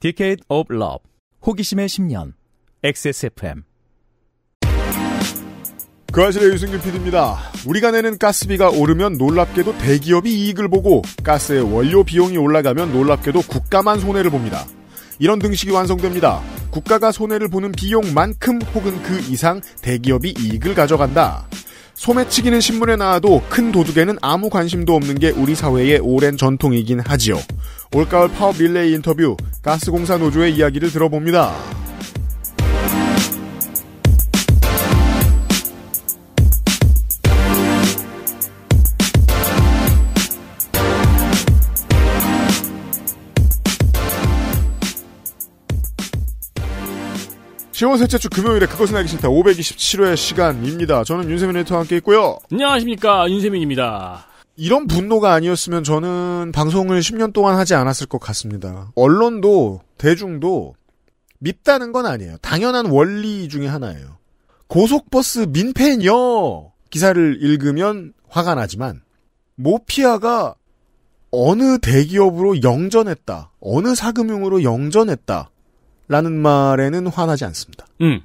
Decade of Love 호기심의 10년 XSFM 그 아실의 유승균 PD입니다. 우리가 내는 가스비가 오르면 놀랍게도 대기업이 이익을 보고 가스의 원료 비용이 올라가면 놀랍게도 국가만 손해를 봅니다. 이런 등식이 완성됩니다. 국가가 손해를 보는 비용만큼 혹은 그 이상 대기업이 이익을 가져간다. 소매치기는 신문에 나와도 큰 도둑에는 아무 관심도 없는 게 우리 사회의 오랜 전통이긴 하지요. 올가을 파업 릴레이 인터뷰 가스공사 노조의 이야기를 들어봅니다. 10월 셋째 주 금요일에 그것은 알기 싫다 527회 시간입니다. 저는 윤세민 에디터와 함께 있고요. 안녕하십니까 윤세민입니다. 이런 분노가 아니었으면 저는 방송을 10년 동안 하지 않았을 것 같습니다. 언론도 대중도 밉다는 건 아니에요. 당연한 원리 중의 하나예요. 고속버스 민폐녀 기사를 읽으면 화가 나지만 모피아가 어느 대기업으로 영전했다. 어느 사금융으로 영전했다. 라는 말에는 화나지 않습니다. 음.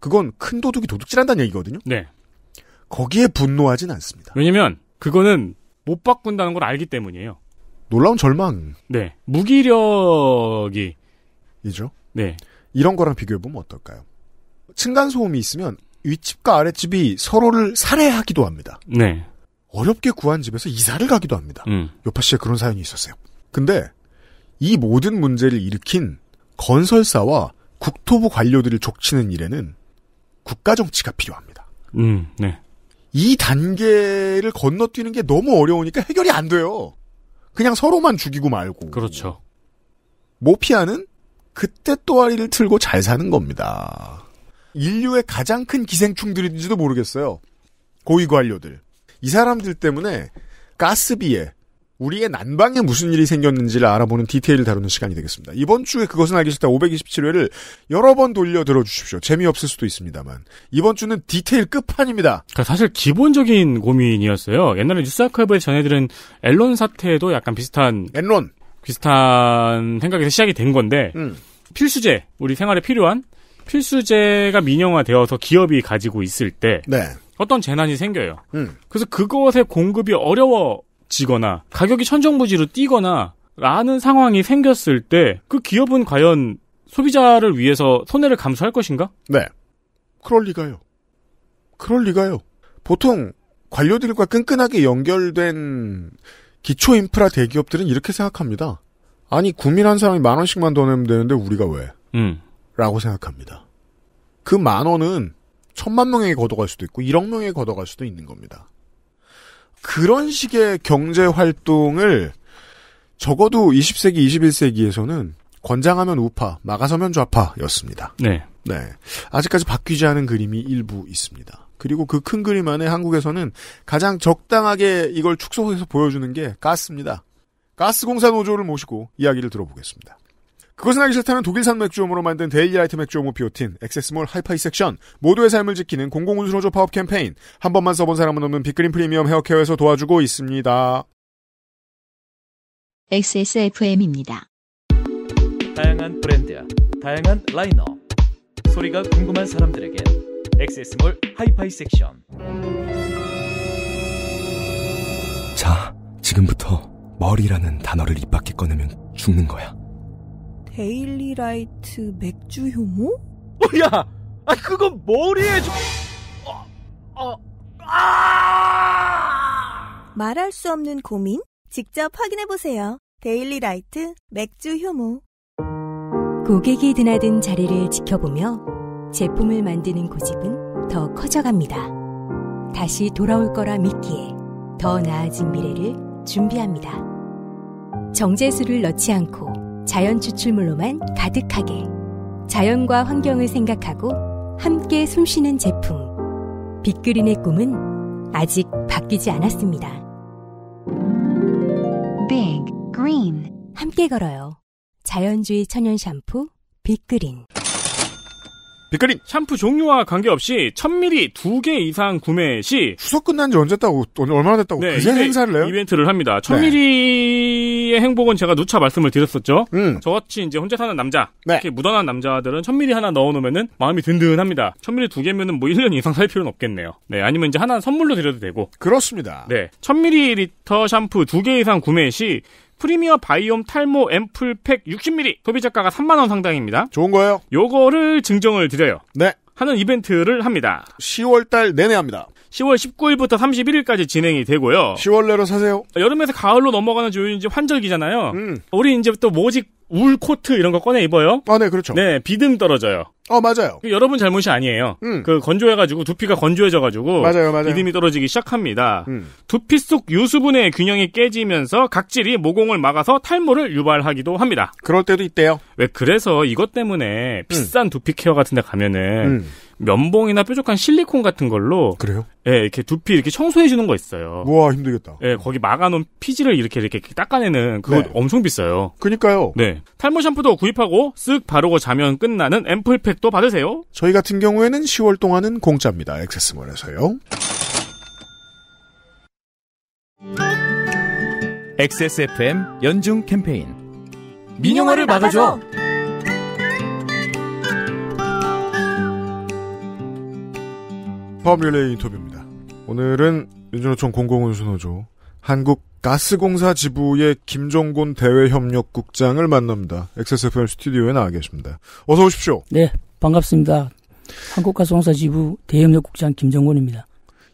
그건 큰 도둑이 도둑질한다는 얘기거든요. 네. 거기에 분노하진 않습니다. 왜냐면 그거는 못 바꾼다는 걸 알기 때문이에요. 놀라운 절망. 네. 무기력이 이죠. 네. 이런 거랑 비교해 보면 어떨까요? 층간 소음이 있으면 윗집과 아랫집이 서로를 살해하기도 합니다. 네. 어렵게 구한 집에서 이사를 가기도 합니다. 음. 요파 씨의 그런 사연이 있었어요. 근데 이 모든 문제를 일으킨 건설사와 국토부 관료들을 족치는 일에는 국가 정치가 필요합니다. 음, 네. 이 단계를 건너뛰는 게 너무 어려우니까 해결이 안 돼요. 그냥 서로만 죽이고 말고. 그렇죠. 모피아는 그때 또아리를 틀고 잘 사는 겁니다. 인류의 가장 큰 기생충들인지도 모르겠어요. 고위 관료들. 이 사람들 때문에 가스비에 우리의 난방에 무슨 일이 생겼는지를 알아보는 디테일을 다루는 시간이 되겠습니다. 이번 주에 그것은 알기 싫다 527회를 여러 번 돌려 들어주십시오. 재미없을 수도 있습니다만. 이번 주는 디테일 끝판입니다. 그러니까 사실 기본적인 고민이었어요. 옛날에 뉴스아카이브에 전해드린 앨런 사태도 약간 비슷한. 앨런. 비슷한 생각에서 시작이 된 건데, 음. 필수제, 우리 생활에 필요한 필수제가 민영화되어서 기업이 가지고 있을 때. 네. 어떤 재난이 생겨요. 음. 그래서 그것의 공급이 어려워 지거나 가격이 천정부지로 뛰거나 라는 상황이 생겼을 때 그 기업은 과연 소비자를 위해서 손해를 감수할 것인가? 네. 그럴 리가요. 그럴 리가요. 보통 관료들과 끈끈하게 연결된 기초 인프라 대기업들은 이렇게 생각합니다. 아니 국민한 사람이 만 원씩만 더 내면 되는데 우리가 왜? 음. 라고 생각합니다. 그 만 원은 천만 명에게 걷어갈 수도 있고 일억 명에게 걷어갈 수도 있는 겁니다. 그런 식의 경제 활동을 적어도 20세기, 21세기에서는 권장하면 우파, 막아서면 좌파였습니다. 네. 네. 아직까지 바뀌지 않은 그림이 일부 있습니다. 그리고 그 큰 그림 안에 한국에서는 가장 적당하게 이걸 축소해서 보여주는 게 가스입니다. 가스공사 노조를 모시고 이야기를 들어보겠습니다. 그것은 하기 싫다는 독일산 맥주음으로 만든 데일리라이트 맥주음호 비오틴, 액세스몰 하이파이 섹션, 모두의 삶을 지키는 공공운수노조 파업 캠페인, 한 번만 써본 사람은 없는 빅그린 프리미엄 헤어케어에서 도와주고 있습니다. XSFM입니다. 다양한 브랜드야, 다양한 라인업. 소리가 궁금한 사람들에게 액세스몰 하이파이 섹션. 자, 지금부터 머리라는 단어를 입 밖에 꺼내면 죽는 거야. 데일리 라이트 맥주 효모? 어, 야! 아, 그건 머리에 좀... 어, 어, 아! 말할 수 없는 고민? 직접 확인해보세요. 데일리 라이트 맥주 효모. 고객이 드나든 자리를 지켜보며 제품을 만드는 고집은 더 커져갑니다. 다시 돌아올 거라 믿기에 더 나아진 미래를 준비합니다. 정제수를 넣지 않고 자연 추출물로만 가득하게 자연과 환경을 생각하고 함께 숨쉬는 제품 빅그린의 꿈은 아직 바뀌지 않았습니다. Big Green 함께 걸어요. 자연주의 천연 샴푸 빅그린 빅그린 샴푸 종류와 관계없이 1000ml 2개 이상 구매 시 추석 끝난 지 언제 다고 얼마나 됐다고 네, 그제 행사를 해요? 이벤트를 합니다. 1000ml 네. 천의 행복은 제가 누차 말씀을 드렸었죠. 음. 저같이 이제 혼자 사는 남자, 네. 이렇게 묻어난 남자들은 천미리 하나 넣어놓으면 마음이 든든합니다. 천미리 두 개면은 뭐 1년 이상 살 필요는 없겠네요. 네, 아니면 이제 하나 선물로 드려도 되고. 그렇습니다. 네, 천미리리터 샴푸 두 개 이상 구매 시 프리미어 바이옴 탈모 앰플팩 60ml 소비자가가 3만 원 상당입니다. 좋은 거예요. 요거를 증정을 드려요. 네. 하는 이벤트를 합니다. 10월 달 내내 합니다. 10월 19일부터 31일까지 진행이 되고요. 10월 내로 사세요. 여름에서 가을로 넘어가는 조율이 제 환절기잖아요. 음. 우리 이제 또 모직 울 코트 이런 거 꺼내 입어요. 아, 네, 그렇죠. 네, 비듬 떨어져요. 어, 맞아요. 그 여러분 잘못이 아니에요. 음. 그 건조해가지고 두피가 건조해져가지고 맞아요, 맞아요. 비듬이 떨어지기 시작합니다. 음. 두피 속 유수분의 균형이 깨지면서 각질이 모공을 막아서 탈모를 유발하기도 합니다. 그럴 때도 있대요. 왜 그래서 이것 때문에 비싼 음. 두피 케어 같은데 가면은 음. 면봉이나 뾰족한 실리콘 같은 걸로 그래요? 예, 이렇게 두피 이렇게 청소해 주는 거 있어요. 우와 힘들겠다. 예, 거기 막아놓은 피지를 이렇게 이렇게 닦아내는 그거 네. 엄청 비싸요. 그니까요. 네, 탈모 샴푸도 구입하고 쓱 바르고 자면 끝나는 앰플팩도 받으세요. 저희 같은 경우에는 10월 동안은 공짜입니다. 액세스몰에서요. XSFM 연중 캠페인 민영화를 막아줘. 파업릴레이 인터뷰입니다. 오늘은 민주노총 공공운수노조 한국가스공사 지부의 김종곤 대외협력국장을 만납니다. XSFM 스튜디오에 나와 계십니다. 어서 오십시오. 네, 반갑습니다. 한국가스공사 지부 대협력국장 김정곤입니다.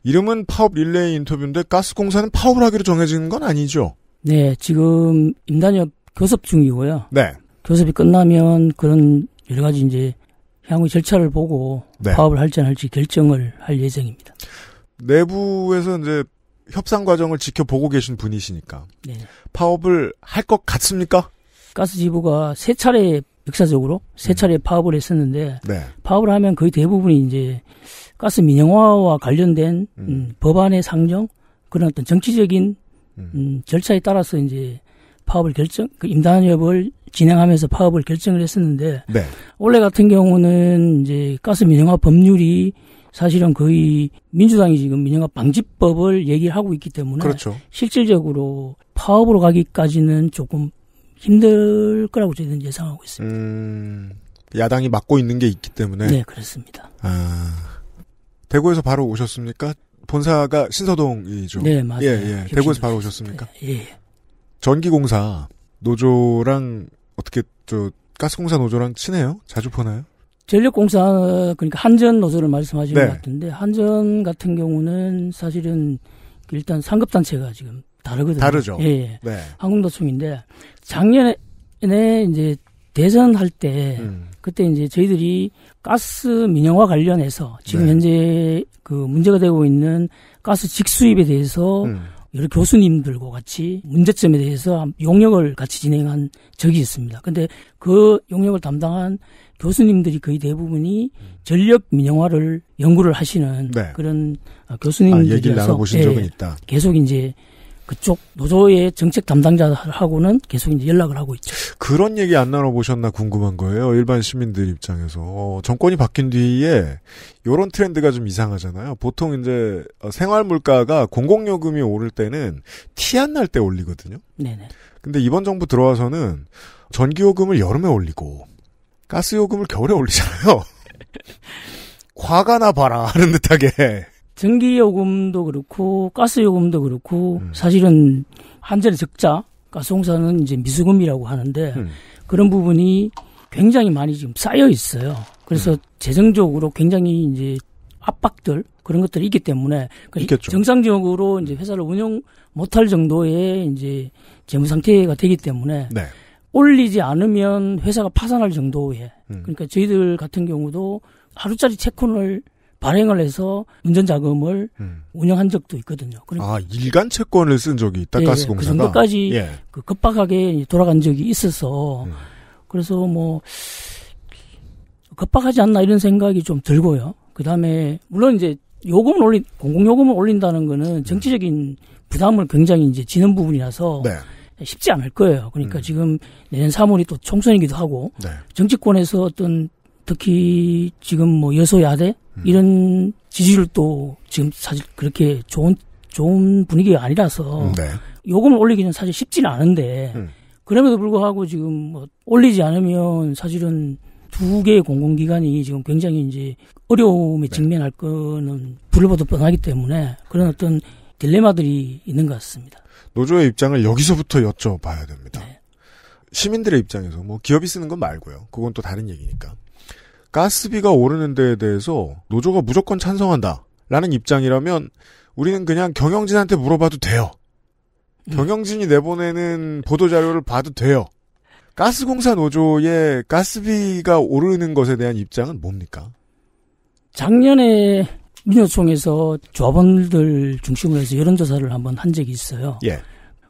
이름은 파업 릴레이 인터뷰인데 가스공사는 파업을 하기로 정해진 건 아니죠? 네, 지금 임단협 교섭 중이고요. 네. 교섭이 끝나면 그런 여러 가지 이제 향후 절차를 보고 네. 파업을 할지 안 할지 결정을 할 예정입니다. 내부에서 이제 협상 과정을 지켜보고 계신 분이시니까 네. 파업을 할 것 같습니까? 가스지부가 세 차례 역사적으로 세 음. 차례 음. 파업을 했었는데 네. 파업을 하면 거의 대부분이 이제 가스 민영화와 관련된 음. 음, 법안의 상정 그런 어떤 정치적인 음. 음, 절차에 따라서 이제 파업을 결정, 그 임단협을 진행하면서 파업을 결정을 했었는데 네. 올해 같은 경우는 이제 가스 민영화 법률이 사실은 거의 민주당이 지금 민영화 방지법을 얘기하고 있기 때문에 그렇죠. 실질적으로 파업으로 가기까지는 조금 힘들 거라고 저희는 예상하고 있습니다. 음, 야당이 막고 있는 게 있기 때문에 네 그렇습니다. 아, 대구에서 바로 오셨습니까? 본사가 신서동이죠. 네 맞아요. 예, 예. 대구에서 바로 오셨습니까? 예. 예. 전기공사 노조랑 어떻게 저 가스공사 노조랑 친해요? 자주 보나요? 전력공사 그러니까 한전 노조를 말씀하시는 네. 것 같은데 한전 같은 경우는 사실은 일단 상급 단체가 지금 다르거든요. 다르죠. 예. 예. 네. 한국노총인데 작년에 네, 이제 대선 할때 음. 그때 이제 저희들이 가스 민영화 관련해서 지금 네. 현재 그 문제가 되고 있는 가스 직수입에 대해서 음. 여러 교수님들과 같이 문제점에 대해서 용역을 같이 진행한 적이 있습니다. 근데 그 용역을 담당한 교수님들이 거의 대부분이 음. 전력 민영화를 연구를 하시는 네. 그런 교수님들이어서 아, 얘기를 나눠보신 예, 적은 있다. 계속 이제 그쪽 노조의 정책 담당자하고는 계속 이제 연락을 하고 있죠. 그런 얘기 안 나눠보셨나 궁금한 거예요. 일반 시민들 입장에서. 어, 정권이 바뀐 뒤에 이런 트렌드가 좀 이상하잖아요. 보통 이제 어, 생활 물가가 공공요금이 오를 때는 티 안 날 때 올리거든요. 네네. 근데 이번 정부 들어와서는 전기요금을 여름에 올리고 가스요금을 겨울에 올리잖아요. 과가 나 봐라 하는 듯하게. 전기 요금도 그렇고 가스 요금도 그렇고 음. 사실은 한전의 적자 가스공사는 이제 미수금이라고 하는데 음. 그런 부분이 굉장히 많이 지금 쌓여 있어요. 그래서 음. 재정적으로 굉장히 이제 압박들 그런 것들이 있기 때문에 그러니까 있겠죠. 정상적으로 이제 회사를 운영 못할 정도의 이제 재무 상태가 되기 때문에 네. 올리지 않으면 회사가 파산할 정도의 음. 그러니까 저희들 같은 경우도 하루짜리 채권을 발행을 해서 운전 자금을 음. 운영한 적도 있거든요. 그러니까 아 일간 채권을 쓴 적이 있다 예, 예. 가스공사가 그 정도까지 예. 그 급박하게 돌아간 적이 있어서 음. 그래서 뭐 급박하지 않나 이런 생각이 좀 들고요. 그 다음에 물론 이제 요금을 올린 공공 요금을 올린다는 거는 음. 정치적인 부담을 굉장히 이제 지는 부분이라서 네. 쉽지 않을 거예요. 그러니까 음. 지금 내년 3월이 또 총선이기도 하고 네. 정치권에서 어떤 특히 지금 뭐 여소야대 음. 이런 지지율도 지금 사실 그렇게 좋은 좋은 분위기가 아니라서 음, 네. 요금을 올리기는 사실 쉽지는 않은데 음. 그럼에도 불구하고 지금 뭐 올리지 않으면 사실은 두 개의 공공기관이 지금 굉장히 이제 어려움에 네. 직면할 거는 불을 보듯 뻔하기 때문에 그런 어떤 딜레마들이 있는 것 같습니다. 노조의 입장을 여기서부터 여쭤봐야 됩니다. 네. 시민들의 입장에서 뭐 기업이 쓰는 건 말고요. 그건 또 다른 얘기니까. 가스비가 오르는 데에 대해서 노조가 무조건 찬성한다. 라는 입장이라면 우리는 그냥 경영진한테 물어봐도 돼요. 음. 경영진이 내보내는 보도자료를 봐도 돼요. 가스공사 노조의 가스비가 오르는 것에 대한 입장은 뭡니까? 작년에 민요총에서 조합원들 중심으로 해서 여론조사를 한번 한 적이 있어요. 예.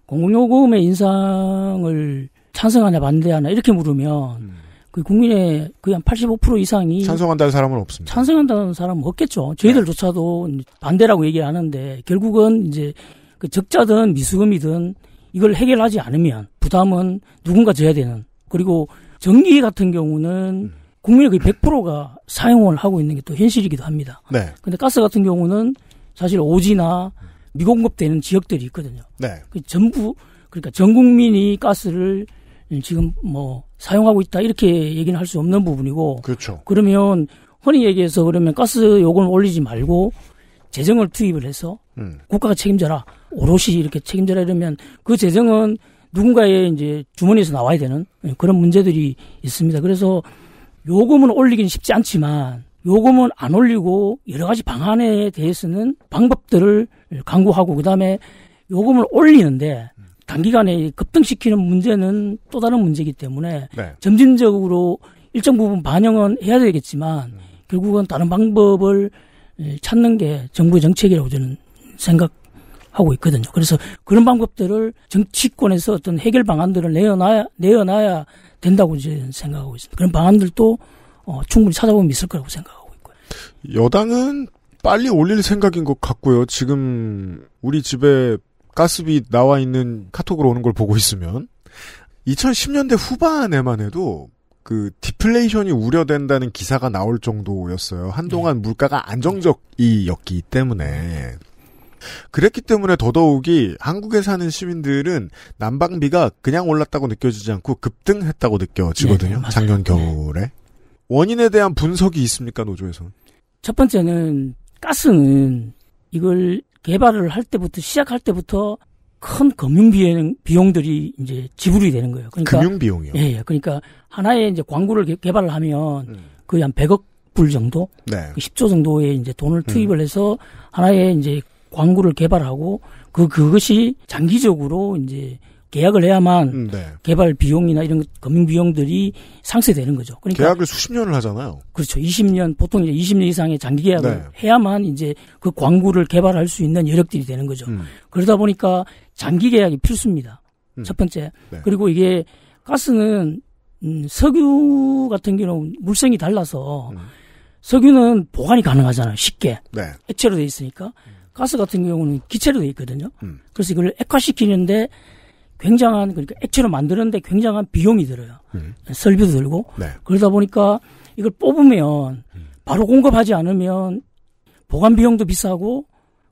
공공요금의 인상을 찬성하냐 반대하냐 이렇게 물으면 음. 그 국민의 거의 한85% 이상이 찬성한다는 사람은 없습니다. 찬성한다는 사람은 없겠죠. 저희들조차도 반대라고 얘기하는데 결국은 이제 그 적자든 미수금이든 이걸 해결하지 않으면 부담은 누군가 져야 되는 그리고 정리 같은 경우는 음. 국민의 거의 100%가 사용을 하고 있는 게 또 현실이기도 합니다. 네. 근데 가스 같은 경우는 사실 오지나 미공급되는 지역들이 있거든요. 네. 그 전부 그러니까 전 국민이 가스를 지금 뭐 사용하고 있다 이렇게 얘기는 할 수 없는 부분이고 그렇죠. 그러면 흔히 얘기해서 그러면 가스 요금을 올리지 말고 재정을 투입을 해서 음. 국가가 책임져라 오롯이 이렇게 책임져라 이러면 그 재정은 누군가의 이제 주머니에서 나와야 되는 예, 그런 문제들이 있습니다. 그래서 요금은 올리긴 쉽지 않지만 요금은 안 올리고 여러 가지 방안에 대해서는 방법들을 강구하고 그다음에 요금을 올리는데 단기간에 급등시키는 문제는 또 다른 문제이기 때문에 네. 점진적으로 일정 부분 반영은 해야 되겠지만 음. 결국은 다른 방법을 찾는 게 정부의 정책이라고 저는 생각하고 있거든요. 그래서 그런 방법들을 정치권에서 어떤 해결 방안들을 내어놔야 내어놔야 된다고 이제 생각하고 있습니다. 그런 방안들도 어, 충분히 찾아보면 있을 거라고 생각하고 있고요. 여당은 빨리 올릴 생각인 것 같고요. 지금 우리 집에 가스비 나와 있는 카톡으로 오는 걸 보고 있으면 2010년대 후반에만 해도 그 디플레이션이 우려된다는 기사가 나올 정도였어요. 한동안 네. 물가가 안정적이었기 때문에 그랬기 때문에 더더욱이 한국에 사는 시민들은 난방비가 그냥 올랐다고 느껴지지 않고 급등했다고 느껴지거든요. 네, 작년 네. 겨울에. 원인에 대한 분석이 있습니까, 노조에서는? 첫 번째는 가스는 이걸 개발을 할 때부터 시작할 때부터 큰 금융 비용 비용들이 이제 지불이 되는 거예요. 그러니까 금융 비용이요. 예, 예. 그러니까 하나의 이제 광고를 개, 발을 하면 음. 거의 한 100억 불 정도, 네. 10조 그 정도의 이제 돈을 음. 투입을 음. 해서 하나의 이제 광고를 개발하고 그 그것이 장기적으로 이제 계약을 해야만 음, 네. 개발 비용이나 이런 금융 비용들이 상쇄되는 거죠. 그러니까 계약을 수십 년을 하잖아요. 그렇죠. 20년 보통 이제 20년 이상의 장기 계약을 네. 해야만 이제 그 광구를 개발할 수 있는 여력들이 되는 거죠. 음. 그러다 보니까 장기 계약이 필수입니다. 음. 첫 번째. 네. 그리고 이게 가스는 음, 석유 같은 경우 는 물성이 달라서 음. 석유는 보관이 가능하잖아요. 쉽게 네. 액체로 돼 있으니까. 가스 같은 경우는 기체로 돼 있거든요. 음. 그래서 이걸 액화시키는데 굉장한 그러니까 액체로 만드는데 굉장한 비용이 들어요. 음. 설비도 들고 네. 그러다 보니까 이걸 뽑으면 바로 공급하지 않으면 보관 비용도 비싸고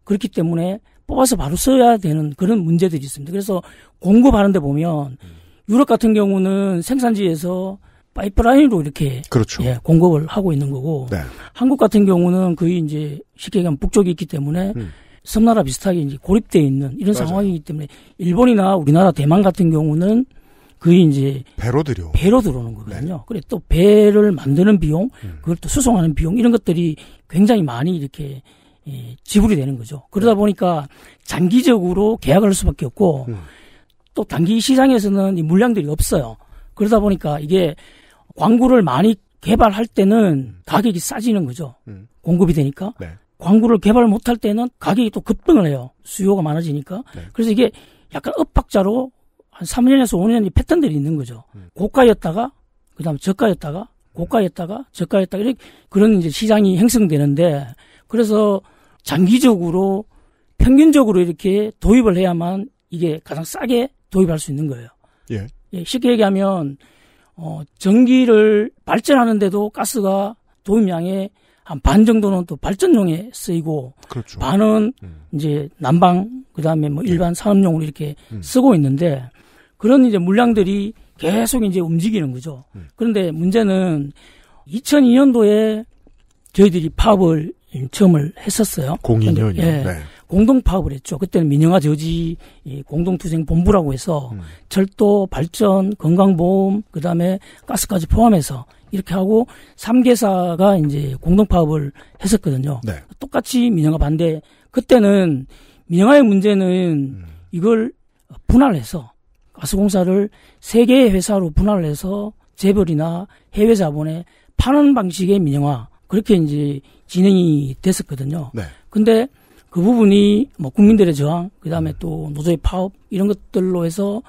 그렇기 때문에 뽑아서 바로 써야 되는 그런 문제들이 있습니다. 그래서 공급하는데 보면 유럽 같은 경우는 생산지에서 파이프라인으로 이렇게 그렇죠. 예, 공급을 하고 있는 거고 네. 한국 같은 경우는 거의 이제 쉽게 얘기하면 북쪽이 있기 때문에 음. 섬나라 비슷하게 이제 고립돼 있는 이런 맞아요. 상황이기 때문에 일본이나 우리나라 대만 같은 경우는 그게 이제 배로 들여 배로 들어오는 거거든요. 네. 그래 또 배를 만드는 비용, 음. 그걸 또 수송하는 비용 이런 것들이 굉장히 많이 이렇게 예, 지불이 되는 거죠. 그러다 네. 보니까 장기적으로 계약을 할 수밖에 없고 음. 또 단기 시장에서는 이 물량들이 없어요. 그러다 보니까 이게 광구를 많이 개발할 때는 음. 가격이 싸지는 거죠. 음. 공급이 되니까. 네. 광구를 개발 못할 때는 가격이 또 급등을 해요. 수요가 많아지니까. 네. 그래서 이게 약간 엇박자로 한 3년에서 5년이 패턴들이 있는 거죠. 음. 고가였다가 그다음 에 저가였다가 고가였다가 저가였다가 이렇게 그런 이제 시장이 형성되는데 그래서 장기적으로 평균적으로 이렇게 도입을 해야만 이게 가장 싸게 도입할 수 있는 거예요. 예. 예 쉽게 얘기하면 어 전기를 발전하는데도 가스가 도입량에 한반 정도는 또 발전용에 쓰이고 그렇죠. 반은 음. 이제 난방 그다음에 뭐 네. 일반 산업용으로 이렇게 음. 쓰고 있는데 그런 이제 물량들이 계속 이제 움직이는 거죠. 음. 그런데 문제는 2002년도에 저희들이 파업을 처음을 했었어요. 02년이요. 예, 네. 공동 파업을 했죠. 그때는 민영화 저지 공동투쟁 본부라고 해서 음. 철도 발전, 건강보험, 그다음에 가스까지 포함해서 이렇게 하고 3개사가 이제 공동파업을 했었거든요. 네. 똑같이 민영화 반대. 그때는 민영화의 문제는 음. 이걸 분할해서 가스공사를 세 개의 회사로 분할해서 재벌이나 해외 자본에 파는 방식의 민영화 그렇게 이제 진행이 됐었거든요. 네. 근데 그 부분이 뭐 국민들의 저항, 그 다음에 또 노조의 파업 이런 것들로 해서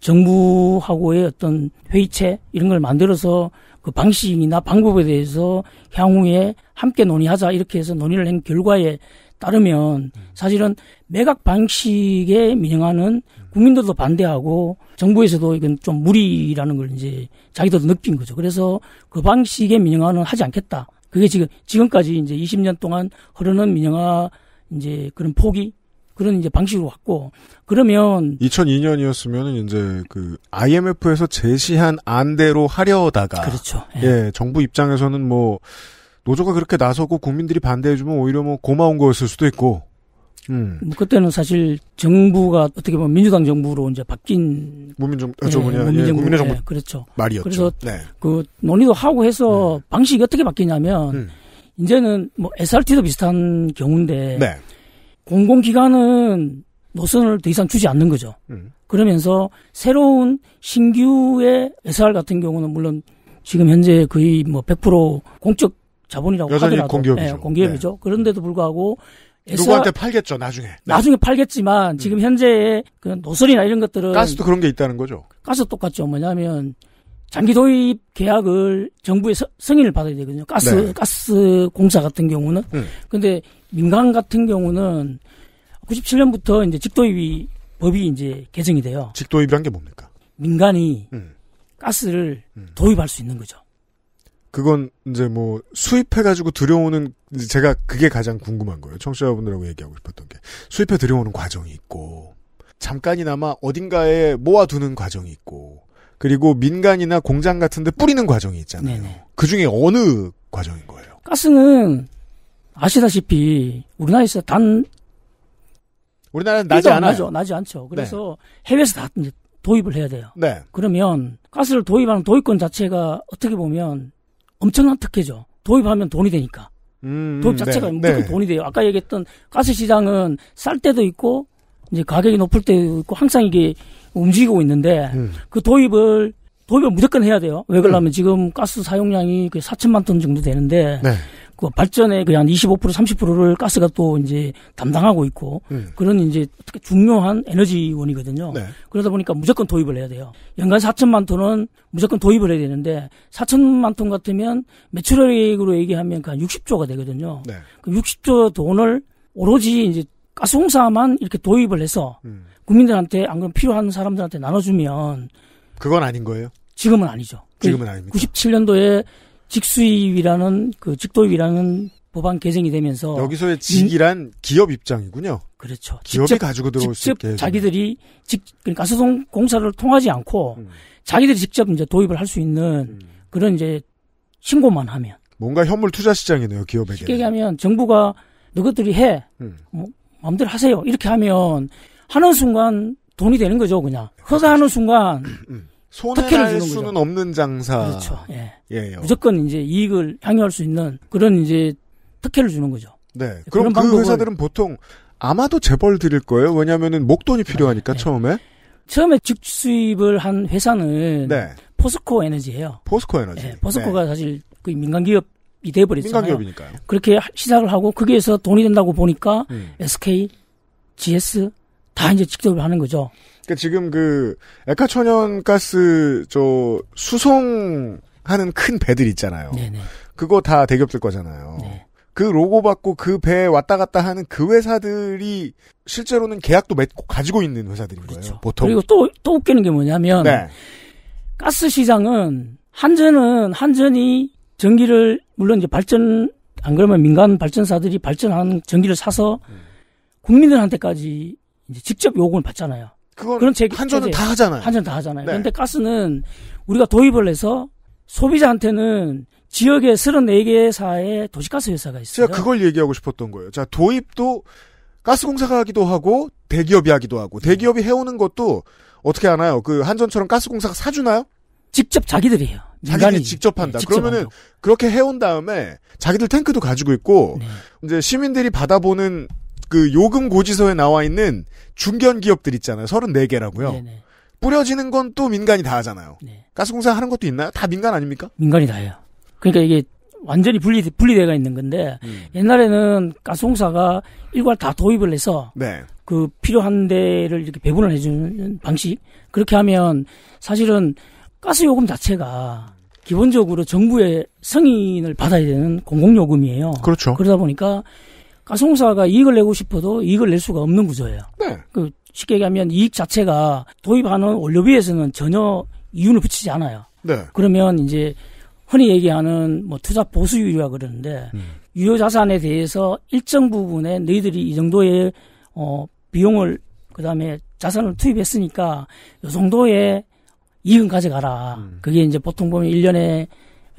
정부하고의 어떤 회의체 이런 걸 만들어서 그 방식이나 방법에 대해서 향후에 함께 논의하자 이렇게 해서 논의를 한 결과에 따르면 사실은 매각 방식에 민영화는 국민들도 반대하고 정부에서도 이건 좀 무리라는 걸 이제 자기도 느낀 거죠. 그래서 그 방식의 민영화는 하지 않겠다. 그게 지금 지금까지 이제 20년 동안 흐르는 민영화 이제 그런 폭이 그런 이제 방식으로 왔고 그러면 2002년이었으면 이제 그 IMF에서 제시한 안대로 하려다가 그렇죠. 예. 예, 정부 입장에서는 뭐 노조가 그렇게 나서고 국민들이 반대해주면 오히려 뭐 고마운 거였을 수도 있고. 음. 뭐 그때는 사실 정부가 어떻게 보면 민주당 정부로 이제 바뀐 무민정 예, 저 뭐냐 무민정 예, 정부 예, 그렇죠 말이었죠. 그래서 네. 그 논의도 하고 해서 음. 방식이 어떻게 바뀌냐면 음. 이제는 뭐 SRT도 비슷한 경우인데 네. 공공기관은 노선을 더 이상 주지 않는 거죠. 음. 그러면서 새로운 신규의 회사알 같은 경우는 물론 지금 현재 거의 뭐 100% 공적 자본이라고 하더라도 공기업이죠. 네, 공기업이죠. 네. 그런데도 불구하고 SR, 누구한테 팔겠죠 나중에. 네. 나중에 팔겠지만 지금 음. 현재의 그 노선이나 이런 것들은 가스도 그런 게 있다는 거죠. 가스 똑같죠. 뭐냐면 장기 도입 계약을 정부의 서, 승인을 받아야 되거든요. 가스 네. 가스 공사 같은 경우는. 음. 근데 민간 같은 경우는 97년부터 이제 직도입이 법이 이제 개정이 돼요. 직도입이란 게 뭡니까? 민간이 음. 가스를 음. 도입할 수 있는 거죠. 그건 이제 뭐 수입해가지고 들여오는 제가 그게 가장 궁금한 거예요. 청취자분들하고 얘기하고 싶었던 게 수입해 들여오는 과정이 있고 잠깐이나마 어딘가에 모아두는 과정이 있고 그리고 민간이나 공장 같은데 뿌리는 과정이 있잖아요. 네네. 그 중에 어느 과정인 거예요? 가스는 아시다시피 우리나라에서 단 우리나라는 나지 않아요. 나죠. 나지 않죠. 그래서 네. 해외에서 다 도입을 해야 돼요. 네. 그러면 가스를 도입하는 도입권 자체가 어떻게 보면 엄청난 특혜죠. 도입하면 돈이 되니까. 음, 도입 자체가 네. 무조건 네. 돈이 돼요. 아까 얘기했던 가스 시장은 쌀 때도 있고 이제 가격이 높을 때도 있고 항상 이게 움직이고 있는데 음. 그 도입을 도입을 무조건 해야 돼요. 왜 그러냐면 음. 지금 가스 사용량이 그 4천만 톤 정도 되는데 네. 그 발전의 그냥 25% 30%를 가스가 또 이제 담당하고 있고 음. 그런 이제 어떻게 중요한 에너지원이거든요. 네. 그러다 보니까 무조건 도입을 해야 돼요. 연간 4천만 톤은 무조건 도입을 해야 되는데 4천만 톤 같으면 매출액으로 얘기하면 그한 60조가 되거든요. 네. 그 60조 돈을 오로지 이제 가스공사만 이렇게 도입을 해서 음. 국민들한테 안 그럼 필요한 사람들한테 나눠주면 그건 아닌 거예요? 지금은 아니죠. 지금은 아닙니다. 97년도에 직수입이라는 그 직도입이라는 법안 개정이 되면서 여기서의 직이란 인, 기업 입장이군요. 그렇죠. 기업이 직접, 가지고 들어올 직접 수 있게 자기들이 직 그러니까 소송 공사를 통하지 않고 음. 자기들이 직접 이제 도입을 할 수 있는 음. 그런 이제 신고만 하면 뭔가 현물 투자 시장이네요 기업에게. 쉽게 얘기하면 정부가 너것들이 해 음. 뭐, 마음대로 하세요 이렇게 하면 하는 순간 돈이 되는 거죠 그냥 그렇죠. 허가하는 순간 음. 손해날 수는 거죠. 없는 장사. 그렇죠. 예. 예 무조건 이제 이익을 향유할 수 있는 그런 이제 특혜를 주는 거죠. 네. 그럼 그 회사들은 보통 아마도 재벌 드릴 거예요. 왜냐하면은 목돈이 필요하니까 네. 처음에. 처음에 직수입을 한 회사는 네. 포스코 에너지예요. 포스코 에너지. 예, 네. 포스코가 사실 그 민간 기업이 돼버렸잖아요. 민간 기업이니까요. 그렇게 시작을 하고 거기에서 돈이 된다고 보니까 음. SK, GS 다 이제 직접 하는 거죠. 그러니까 지금 그에카천연가스저 수송하는 큰 배들 있잖아요. 네네. 네. 그거 다 대기업들 거잖아요. 네. 그 로고 받고 그 배 왔다 갔다 하는 그 회사들이 실제로는 계약도 맺고 가지고 있는 회사들인 그렇죠. 거예요. 보통. 그리고 또, 또 웃기는 게 뭐냐면 네. 가스 시장은 한전은 한전이 전기를 물론 이제 발전 안 그러면 민간 발전사들이 발전한 전기를 사서 음. 국민들한테까지 이제 직접 요금을 받잖아요. 그럼 제, 한전은 다 하잖아요. 한전 다 하잖아요. 네. 근데 가스는 우리가 도입을 해서 소비자한테는 지역에 34개 회사의 도시가스 회사가 있어요. 제가 그걸 얘기하고 싶었던 거예요. 자, 도입도 가스공사가 하기도 하고 대기업이 하기도 하고 음. 대기업이 해오는 것도 어떻게 하나요? 그 한전처럼 가스공사가 사주나요? 직접 자기들이 해요. 자기들이 직접 한다. 네, 직접 그러면은 한다고. 그렇게 해온 다음에 자기들 탱크도 가지고 있고 네. 이제 시민들이 받아보는 그 요금 고지서에 나와 있는 중견 기업들 있잖아요. 34개라고요. 네네. 뿌려지는 건 또 민간이 다 하잖아요. 네. 가스공사 하는 것도 있나요? 다 민간 아닙니까? 민간이 다 해요. 그러니까 이게 완전히 분리 분리돼가 있는 건데 음. 옛날에는 가스공사가 일괄 다 도입을 해서 네. 그 필요한 데를 이렇게 배분을 해주는 방식 그렇게 하면 사실은 가스 요금 자체가 기본적으로 정부의 승인을 받아야 되는 공공요금이에요. 그렇죠. 그러다 보니까 가송사가 아, 이익을 내고 싶어도 이익을 낼 수가 없는 구조예요. 네. 그 쉽게 얘기하면 이익 자체가 도입하는 원료비에서는 전혀 이윤을 붙이지 않아요. 네. 그러면 이제 흔히 얘기하는 뭐 투자 보수유이라 그러는데 음. 유효 자산에 대해서 일정 부분에 너희들이 이 정도의 어 비용을 그다음에 자산을 투입했으니까 요 정도의 이익은 가져가라. 음. 그게 이제 보통 보면 1년에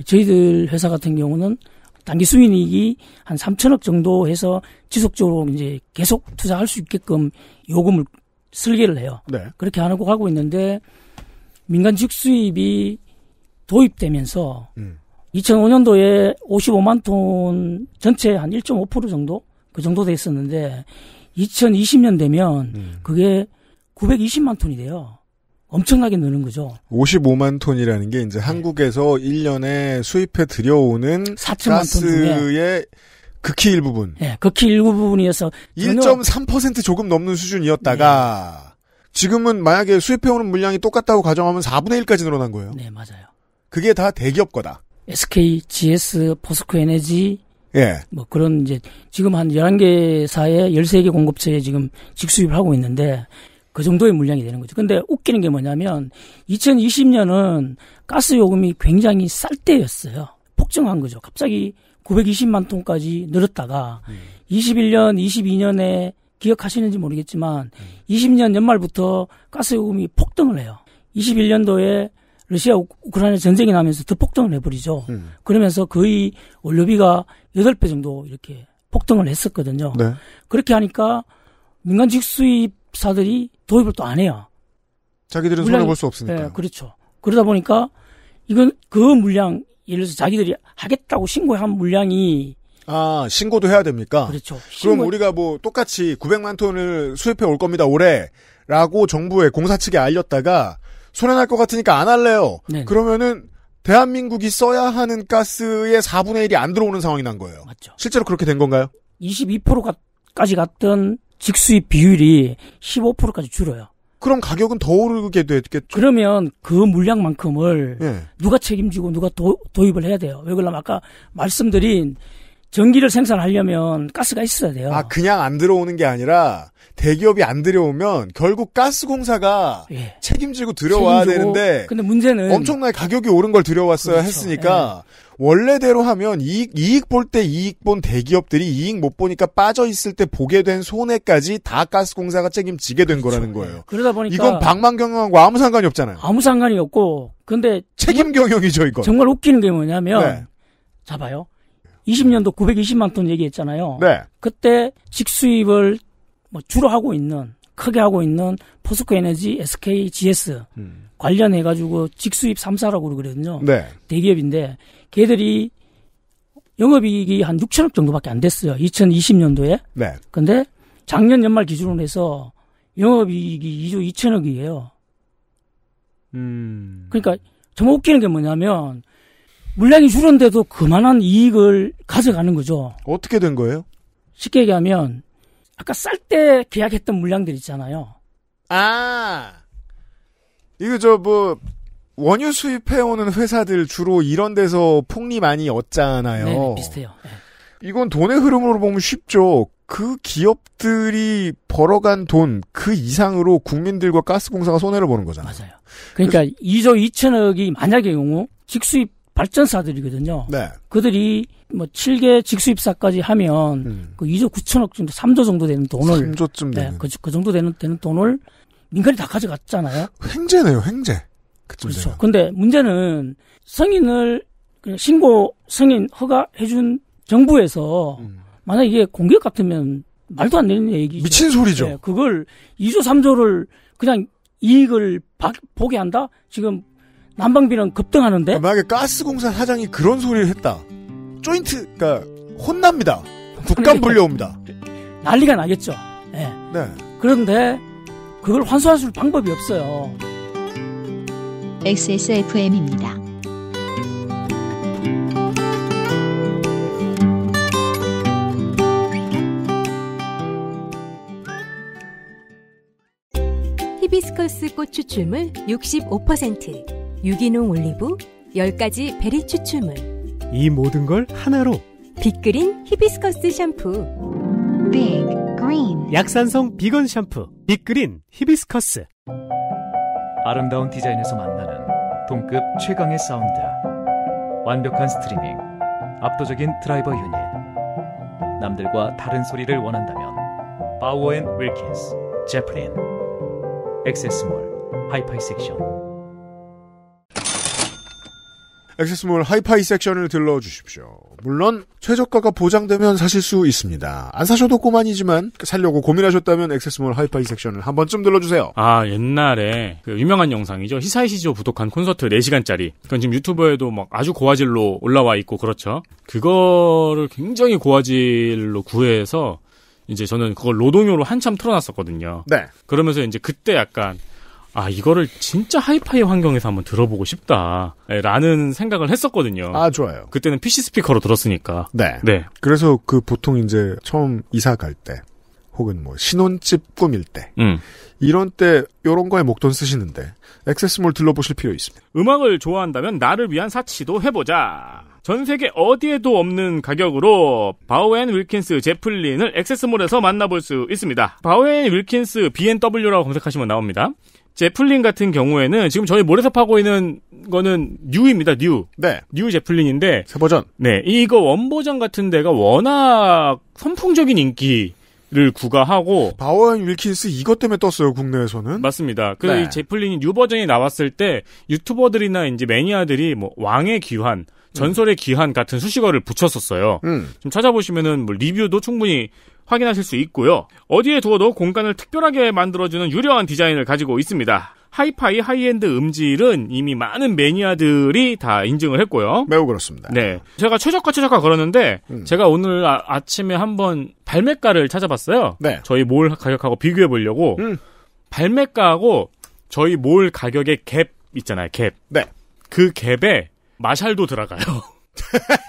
저희들 회사 같은 경우는 단기 수익이 한 3천억 정도 해서 지속적으로 이제 계속 투자할 수 있게끔 요금을 설계를 해요. 네. 그렇게 하고 가고 있는데 민간 직수입이 도입되면서 음. 2005년도에 55만 톤 전체 한 1.5% 정도 그 정도 됐었는데 2020년 되면 음. 그게 920만 톤이 돼요. 엄청나게 느는 거죠. 55만 톤이라는 게 이제 한국에서 네. 1년에 수입해 들여오는 가스의 극히 일부분. 예, 네, 극히 일부분이어서 1.3% 조금 넘는 수준이었다가 네. 지금은 만약에 수입해오는 물량이 똑같다고 가정하면 4분의 1까지 늘어난 거예요. 네, 맞아요. 그게 다 대기업 거다. SK, GS, 포스코 에너지, 예. 뭐 그런 이제 지금 한1 1 개사에 1 3개공급체에 지금 직수입을 하고 있는데 그 정도의 물량이 되는 거죠. 근데 웃기는 게 뭐냐면 2020년은 가스 요금이 굉장히 쌀 때였어요. 폭증한 거죠. 갑자기 920만 톤까지 늘었다가 음. 21년, 22년에 기억하시는지 모르겠지만 음. 20년 연말부터 가스 요금이 폭등을 해요. 21년도에 러시아 우크라이나 전쟁이 나면서 더 폭등을 해버리죠. 음. 그러면서 거의 원료비가 8배 정도 이렇게 폭등을 했었거든요. 네. 그렇게 하니까 민간 직수입 사들이 도입을 또 안 해요. 자기들은 물량이, 손해볼 수 없으니까. 네, 그렇죠. 그러다 보니까 이건 그 물량 예를 들어서 자기들이 하겠다고 신고한 물량이 아 신고도 해야 됩니까? 그렇죠. 신고... 그럼 우리가 뭐 똑같이 900만 톤을 수입해 올 겁니다 올해라고 정부의 공사 측에 알렸다가 손해 날것 같으니까 안 할래요. 네네. 그러면은 대한민국이 써야 하는 가스의 4분의 1이 안 들어오는 상황이 난 거예요. 맞죠. 실제로 그렇게 된 건가요? 22%까지 갔던 직수의 비율이 15%까지 줄어요. 그럼 가격은 더 오르게 되겠죠. 그러면 그 물량만큼을 예. 누가 책임지고 누가 도, 입을 해야 돼요. 왜 그러냐면 아까 말씀드린 전기를 생산하려면 가스가 있어야 돼요. 아 그냥 안 들어오는 게 아니라 대기업이 안 들여오면 결국 가스 공사가 예. 책임지고 들여와야 책임지고, 되는데 근데 문제는 엄청나게 가격이 오른 걸 들여왔어야 그렇죠. 했으니까 예. 원래대로 하면 이익, 이익 볼 때 이익 본 대기업들이 이익 못 보니까 빠져 있을 때 보게 된 손해까지 다 가스공사가 책임지게 된 그렇죠. 거라는 거예요. 그러다 보니까 이건 방만 경영하고 아무 상관이 없잖아요. 아무 상관이 없고 근데 책임 경영이죠 이거. 정말 웃기는 게 뭐냐면 네. 잡아요. 20년도 920만 톤 얘기했잖아요. 네. 그때 직수입을 뭐 주로 하고 있는 크게 하고 있는 포스코 에너지, SK, GS 음. 관련해 가지고 직수입 3사라고 그러거든요. 네. 대기업인데 걔들이 영업이익이 한 6천억 정도밖에 안 됐어요. 2020년도에. 네. 근데 작년 연말 기준으로 해서 영업이익이 2조 2천억이에요. 음. 그러니까 정말 웃기는 게 뭐냐면 물량이 줄었는데도 그만한 이익을 가져가는 거죠. 어떻게 된 거예요? 쉽게 얘기하면 아까 쌀 때 계약했던 물량들 있잖아요. 아 이거 저뭐 원유 수입해오는 회사들 주로 이런 데서 폭리 많이 얻잖아요. 네, 네 비슷해요. 네. 이건 돈의 흐름으로 보면 쉽죠. 그 기업들이 벌어간 돈 그 이상으로 국민들과 가스공사가 손해를 보는 거잖아요. 맞아요. 그러니까 2조 2천억이 만약의 경우 직수입 발전사들이거든요. 네. 그들이 뭐 7개 직수입사까지 하면 음. 그 2조 9천억 정도, 3조 정도 되는 돈을 3조쯤 되는 그, 그 정도 되는 되는 돈을 민간이 다 가져갔잖아요. 횡재네요, 횡재. 그렇죠. 근데 문제는 성인을 신고 성인 허가해준 정부에서 음. 만약 이게 공격 같으면 말도 안 되는 얘기죠. 미친 소리죠. 네, 그걸 2조 3조를 그냥 이익을 바, 보게 한다? 지금 난방비는 급등하는데? 만약에 가스공사 사장이 그런 소리를 했다. 조인트가 그러니까 혼납니다. 국감 불려옵니다. 난리가 나겠죠. 네. 네. 그런데 그걸 환수할 수 방법이 없어요. XSFM입니다. 히비스커스 꽃 추출물 65%, 유기농 올리브 10가지 베리 추출물. 이 모든 걸 하나로 빅그린 히비스커스 샴푸. 빅 그린. 약산성 비건 샴푸 빅그린 히비스커스. 아름다운 디자인에서 만나는 동급 최강의 사운드 완벽한 스트리밍 압도적인 드라이버 유닛 남들과 다른 소리를 원한다면 바우어앤 윌킨스 제프린액세스몰 하이파이 섹션 액세스몰 하이파이 섹션을 들러 주십시오 물론 최저가가 보장되면 사실 수 있습니다. 안 사셔도 꼬만이지만 살려고 고민하셨다면 액세스몰 하이파이 섹션을 한 번쯤 들러주세요. 아 옛날에 그 유명한 영상이죠. 히사이시즈 부독한 콘서트 4시간짜리. 그건 지금 유튜버에도 막 아주 고화질로 올라와 있고 그렇죠. 그거를 굉장히 고화질로 구해서 이제 저는 그걸 노동요로 한참 틀어놨었거든요. 네. 그러면서 이제 그때 약간 아 이거를 진짜 하이파이 환경에서 한번 들어보고 싶다라는 네, 생각을 했었거든요. 아 좋아요. 그때는 PC 스피커로 들었으니까. 네. 네. 그래서 그 보통 이제 처음 이사 갈 때 혹은 뭐 신혼집 꾸밀 때 음. 이런 때 이런 거에 목돈 쓰시는데 액세스몰 들러보실 필요 있습니다. 음악을 좋아한다면 나를 위한 사치도 해보자. 전 세계 어디에도 없는 가격으로 바우앤 윌킨스 제플린을 액세스몰에서 만나볼 수 있습니다. 바우앤 윌킨스 BNW라고 검색하시면 나옵니다. 제플린 같은 경우에는 지금 저희 모래서 파고 있는 거는 뉴입니다. 뉴. 네. 뉴 제플린인데 새 버전. 네. 이거 원 버전 같은 데가 워낙 선풍적인 인기 를 구가하고 바워앤 윌킨스 이것 때문에 떴어요 국내에서는 맞습니다. 그래서 네. 이 제플린이 뉴 버전이 나왔을 때 유튜버들이나 이제 매니아들이 뭐 왕의 귀환, 전설의 음. 귀환 같은 수식어를 붙였었어요. 음. 좀 찾아보시면은 뭐 리뷰도 충분히 확인하실 수 있고요. 어디에 두어도 공간을 특별하게 만들어주는 유려한 디자인을 가지고 있습니다. 하이파이 하이엔드 음질은 이미 많은 매니아들이 다 인증을 했고요. 매우 그렇습니다. 네. 제가 최저가 최저가 걸었는데 음. 제가 오늘 아, 침에 한번 발매가를 찾아봤어요. 네. 저희 몰 가격하고 비교해 보려고 음. 발매가하고 저희 몰 가격의 갭 있잖아요. 갭. 네. 그 갭에 마샬도 들어가요.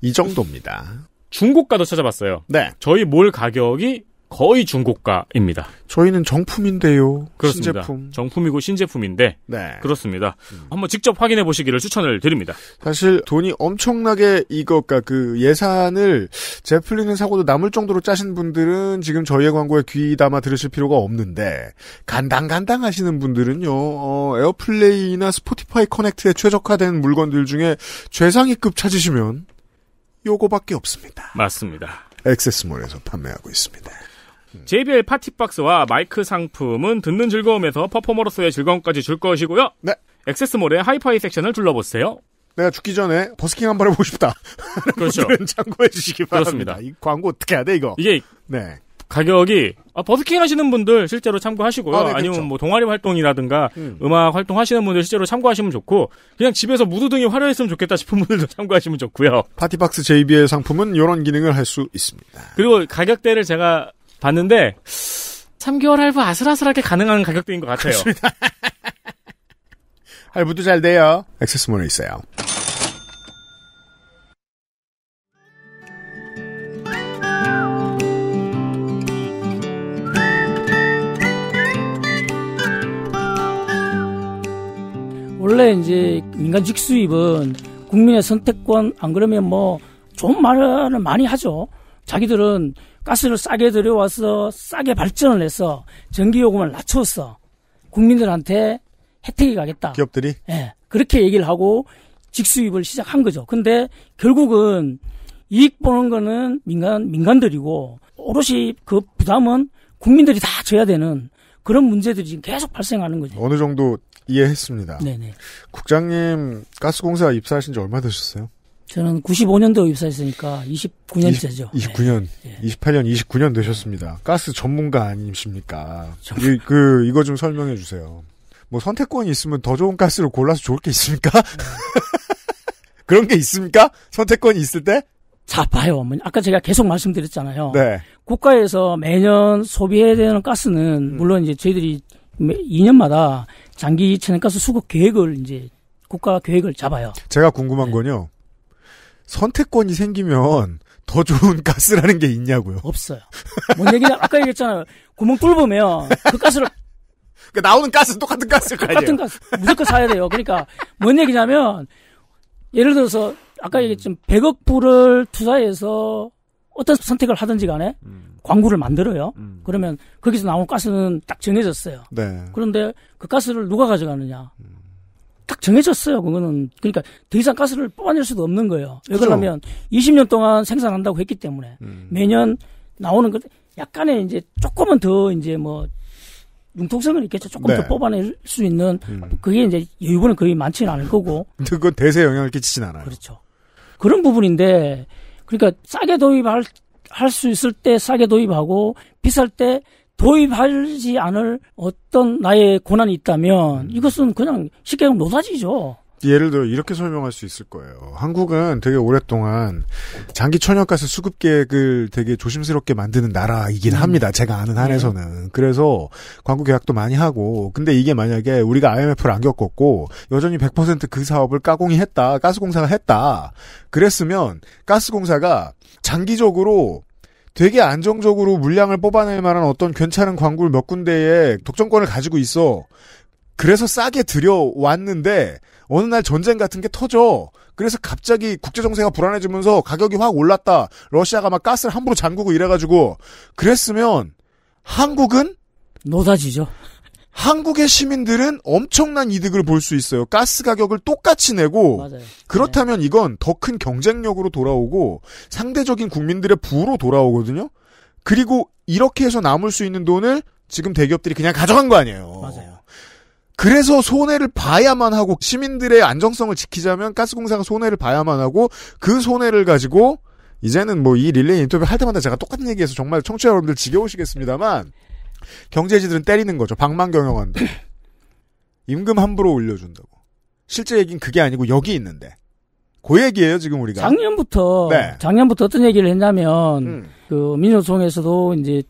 이 정도입니다. 중고가도 찾아봤어요. 네. 저희 몰 가격이 거의 중고가입니다. 저희는 정품인데요. 그렇습니다. 신제품. 정품이고 신제품인데. 네. 그렇습니다. 음. 한번 직접 확인해 보시기를 추천을 드립니다. 사실 돈이 엄청나게 이것과 그 예산을 제플린을 사고도 남을 정도로 짜신 분들은 지금 저희의 광고에 귀 담아 들으실 필요가 없는데 간당간당 하시는 분들은요. 어, 에어플레이나 스포티파이 커넥트에 최적화된 물건들 중에 최상위급 찾으시면 요거밖에 없습니다. 맞습니다. 액세스몰에서 판매하고 있습니다. JBL 음. 파티박스와 마이크 상품은 듣는 즐거움에서 퍼포머로서의 즐거움까지 줄 것이고요. 네. 액세스몰의 하이파이 섹션을 둘러보세요. 내가 죽기 전에 버스킹 한 번 해보고 싶다. 그렇죠. 참고해 주시기 바랍니다. 그렇습니다. 이 광고 어떻게 해야 돼 이거? 이게 네. 가격이 아, 버스킹 하시는 분들 실제로 참고하시고요. 아, 네, 그렇죠. 니면뭐 동아리 활동이라든가 음. 악 활동 하시는 분들 실제로 참고하시면 좋고 그냥 집에서 무드등이 화려했으면 좋겠다 싶은 분들도 참고하시면 좋고요. 파티박스 JBL 상품은 이런 기능을 할 수 있습니다. 그리고 가격대를 제가 봤는데 3개월 할부 아슬아슬하게 가능한 가격대인 것 같아요. 할부도 잘 돼요. 액세스몰에 있어요. 원래 이제 민간직 수입은 국민의 선택권 안 그러면 뭐 좋은 말을 많이 하죠. 자기들은 가스를 싸게 들여와서 싸게 발전을 해서 전기 요금을 낮춰서 국민들한테 혜택이 가겠다. 기업들이? 예. 네, 그렇게 얘기를 하고 직수입을 시작한 거죠. 근데 결국은 이익 보는 거는 민간 민간들이고 오롯이 그 부담은 국민들이 다 져야 되는 그런 문제들이 지금 계속 발생하는 거죠. 어느 정도 이해했습니다. 네네. 국장님 가스공사 입사하신 지 얼마 되셨어요? 저는 95년도 입사했으니까 29년째죠. 20, 29년, 네. 28년, 예. 29년 되셨습니다. 가스 전문가 아니십니까? 전문가. 이, 그 이거 좀 설명해 주세요. 뭐 선택권이 있으면 더 좋은 가스를 골라서 좋을 게 있습니까? 그런 게 있습니까? 선택권이 있을 때? 자, 봐요. 뭐, 아까 제가 계속 말씀드렸잖아요. 네. 국가에서 매년 소비해야 되는 가스는, 음. 물론 이제 저희들이 2년마다 장기 천연가스 수급 계획을 이제 국가 계획을 잡아요. 제가 궁금한 네. 건요. 선택권이 생기면 더 좋은 가스라는 게 있냐고요. 없어요. 뭔 얘기냐? 아까 얘기했잖아요. 구멍 뚫으면 그 가스를 그러니까 나오는 가스 똑같은 가스일 거아요 똑같은 가스 무조건 사야 돼요. 그러니까 뭔 얘기냐면 예를 들어서 아까 얘기했지만 100억 불을 투자해서 어떤 선택을 하든지 간에 음. 광구를 만들어요. 음. 그러면 거기서 나온 가스는 딱 정해졌어요. 네. 그런데 그 가스를 누가 가져가느냐. 음. 딱 정해졌어요. 그거는 그러니까 더 이상 가스를 뽑아낼 수도 없는 거예요. 왜 그러냐면 그렇죠. 20년 동안 생산한다고 했기 때문에 음. 매년 나오는 것 약간의 이제 조금은 더 이제 뭐 융통성은 있겠죠. 조금 네. 더 뽑아낼 수 있는 음. 그게 이제 여유분은 거의 많지는 않을 거고. 그건 대세 영향을 끼치진 않아요. 그렇죠. 그런 부분인데 그러니까 싸게 도입할 할 수 있을 때 싸게 도입하고 비쌀 때 도입하지 않을 어떤 나의 권한이 있다면 이것은 그냥 쉽게 노사지죠. 예를 들어 이렇게 설명할 수 있을 거예요. 한국은 되게 오랫동안 장기 천연가스 수급 계획을 되게 조심스럽게 만드는 나라이긴 음. 합니다. 제가 아는 네. 한에서는. 그래서 광고 계약도 많이 하고 근데 이게 만약에 우리가 IMF를 안 겪었고 여전히 100%그 사업을 까공이 했다. 가스공사가 했다. 그랬으면 가스공사가 장기적으로 되게 안정적으로 물량을 뽑아낼 만한 어떤 괜찮은 광고를 몇 군데에 독점권을 가지고 있어. 그래서 싸게 들여왔는데 어느 날 전쟁 같은 게 터져. 그래서 갑자기 국제 정세가 불안해지면서 가격이 확 올랐다. 러시아가 막 가스를 함부로 잠그고 이래가지고 그랬으면 한국은 노다지죠. 한국의 시민들은 엄청난 이득을 볼 수 있어요. 가스 가격을 똑같이 내고 맞아요. 그렇다면 이건 더 큰 경쟁력으로 돌아오고 상대적인 국민들의 부로 돌아오거든요. 그리고 이렇게 해서 남을 수 있는 돈을 지금 대기업들이 그냥 가져간 거 아니에요. 맞아요. 그래서 손해를 봐야만 하고 시민들의 안정성을 지키자면 가스공사가 손해를 봐야만 하고 그 손해를 가지고 이제는 뭐 이 릴레이 인터뷰 할 때마다 제가 똑같은 얘기해서 정말 청취자 여러분들 지겨우시겠습니다만 경제지들은 때리는 거죠. 방만 경영한다. 임금 함부로 올려준다고. 실제 얘기는 그게 아니고 여기 있는데. 그 얘기예요 지금 우리가. 작년부터 네. 작년부터 어떤 얘기를 했냐면 음. 그 민노총에서도 이제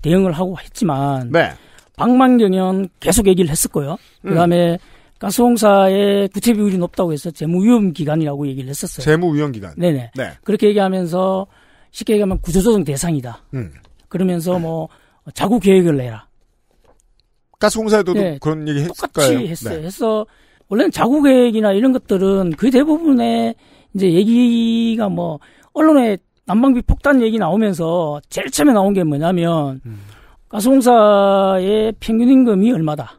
대응을 하고 했지만 네. 방망경연 계속 얘기를 했을 거예요. 음. 그다음에 가스공사의 부채 비율이 높다고 해서 재무위험 기관이라고 얘기를 했었어요. 재무위험 기간. 네네. 네. 그렇게 얘기하면서 쉽게 얘기하면 구조조정 대상이다. 음. 그러면서 뭐 자구 계획을 내라. 가스공사에도 네. 그런 얘기 했을까요? 똑같이 했어요. 네. 해서 원래는 자구 계획이나 이런 것들은 그 대부분의 이제 얘기가 뭐 언론에 난방비 폭탄 얘기 나오면서 제일 처음에 나온 게 뭐냐면 음. 가스공사의 평균 임금이 얼마다.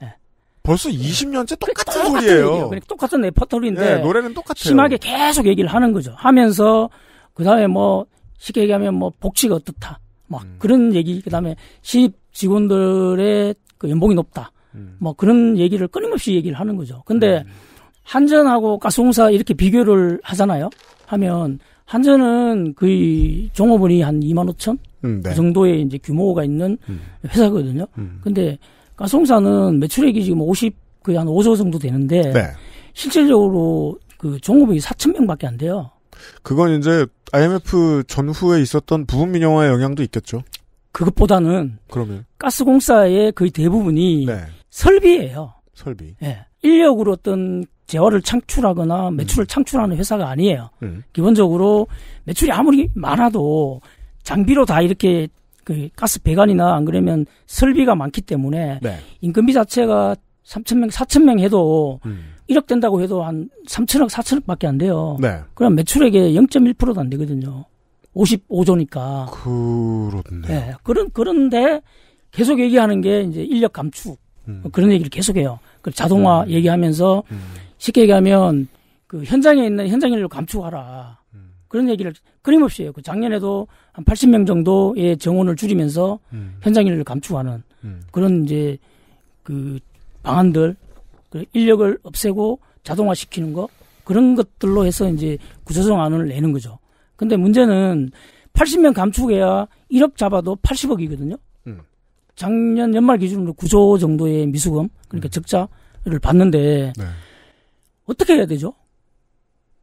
네. 벌써 20년째 그러니까 똑같은, 똑같은 소리예요. 그러니까 똑같은 레퍼토리인데 네, 노래는 똑같아요. 심하게 계속 얘기를 하는 거죠. 하면서 그 다음에 뭐 쉽게 얘기하면 뭐 복지가 어떻다, 막 뭐 음. 그런 얘기. 그 다음에 시입 직원들의 그 연봉이 높다. 음. 뭐 그런 얘기를 끊임없이 얘기를 하는 거죠. 근데 음. 한전하고 가스공사 이렇게 비교를 하잖아요. 하면 한전은 거의 종업원이 한 2만 5천, 음, 네. 그 정도의 이제 규모가 있는 음. 회사거든요. 음. 근데 가스공사는 매출액이 지금 50 거의 한 5조 정도 되는데 네. 실질적으로 그종업이 4천 명밖에 안 돼요. 그건 이제 IMF 전후에 있었던 부분 민영화의 영향도 있겠죠. 그것보다는 그러면 가스공사의 거의 대부분이 네. 설비예요. 설비. 예. 네. 인력으로 어떤 재화를 창출하거나 매출을 음. 창출하는 회사가 아니에요. 음. 기본적으로 매출이 아무리 많아도 장비로 다 이렇게 그 가스 배관이나 안 그러면 설비가 많기 때문에 네. 인건비 자체가 3천 명, 4천 명 해도 음. 1억 된다고 해도 한 3천억, 4천억밖에 안 돼요. 네. 그럼 매출액의 0.1%도 안 되거든요. 55조니까. 그렇네. 네. 그런 그런데 계속 얘기하는 게 이제 인력 감축 음. 뭐 그런 얘기를 계속해요. 그 자동화 음. 얘기하면서 음. 쉽게 얘기하면 그 현장에 있는 현장 인력 감축하라. 그런 얘기를 끊임없이 해요. 그 작년에도 한 80명 정도의 정원을 줄이면서 음. 현장인을 감축하는 음. 그런 이제 그 방안들, 그 인력을 없애고 자동화시키는 거 그런 것들로 해서 이제 구조조정안을 내는 거죠. 근데 문제는 80명 감축해야 1억 잡아도 80억이거든요. 음. 작년 연말 기준으로 9조 정도의 미수금, 그러니까 음. 적자를 봤는데 네. 어떻게 해야 되죠?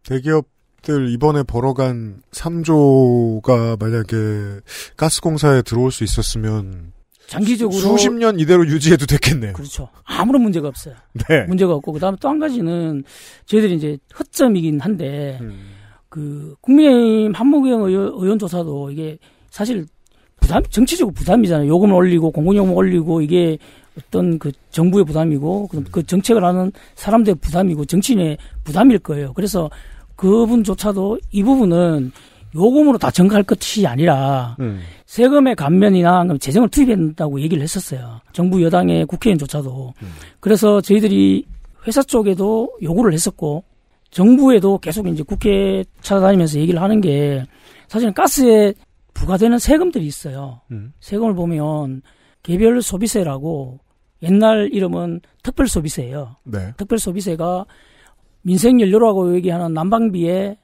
대기업 기업들 이번에 벌어간 3조가 만약에 가스공사에 들어올 수 있었으면 장기적으로 수십 년 이대로 유지해도 됐겠네요. 그렇죠. 아무런 문제가 없어요. 네. 문제가 없고 그다음에 또 한 가지는 저희들이 이제 허점이긴 한데 음. 그 국민의힘 한무경 의원, 의원 조사도 이게 사실 부담 정치적으로 부담이잖아요. 요금 올리고 공공요금 올리고 이게 어떤 그 정부의 부담이고 그 정책을 하는 사람들의 부담이고 정치인의 부담일 거예요. 그래서 그분조차도 이 부분은 요금으로 다증가할 것이 아니라 음. 세금의 감면이나 재정을 투입한다고 얘기를 했었어요. 정부 여당의 국회의원조차도. 음. 그래서 저희들이 회사 쪽에도 요구를 했었고 정부에도 계속 이제 국회 찾아다니면서 얘기를 하는 게 사실은 가스에 부과되는 세금들이 있어요. 음. 세금을 보면 개별 소비세라고 옛날 이름은 특별 소비세예요. 네. 특별 소비세가 민생연료라고 얘기하는 난방비에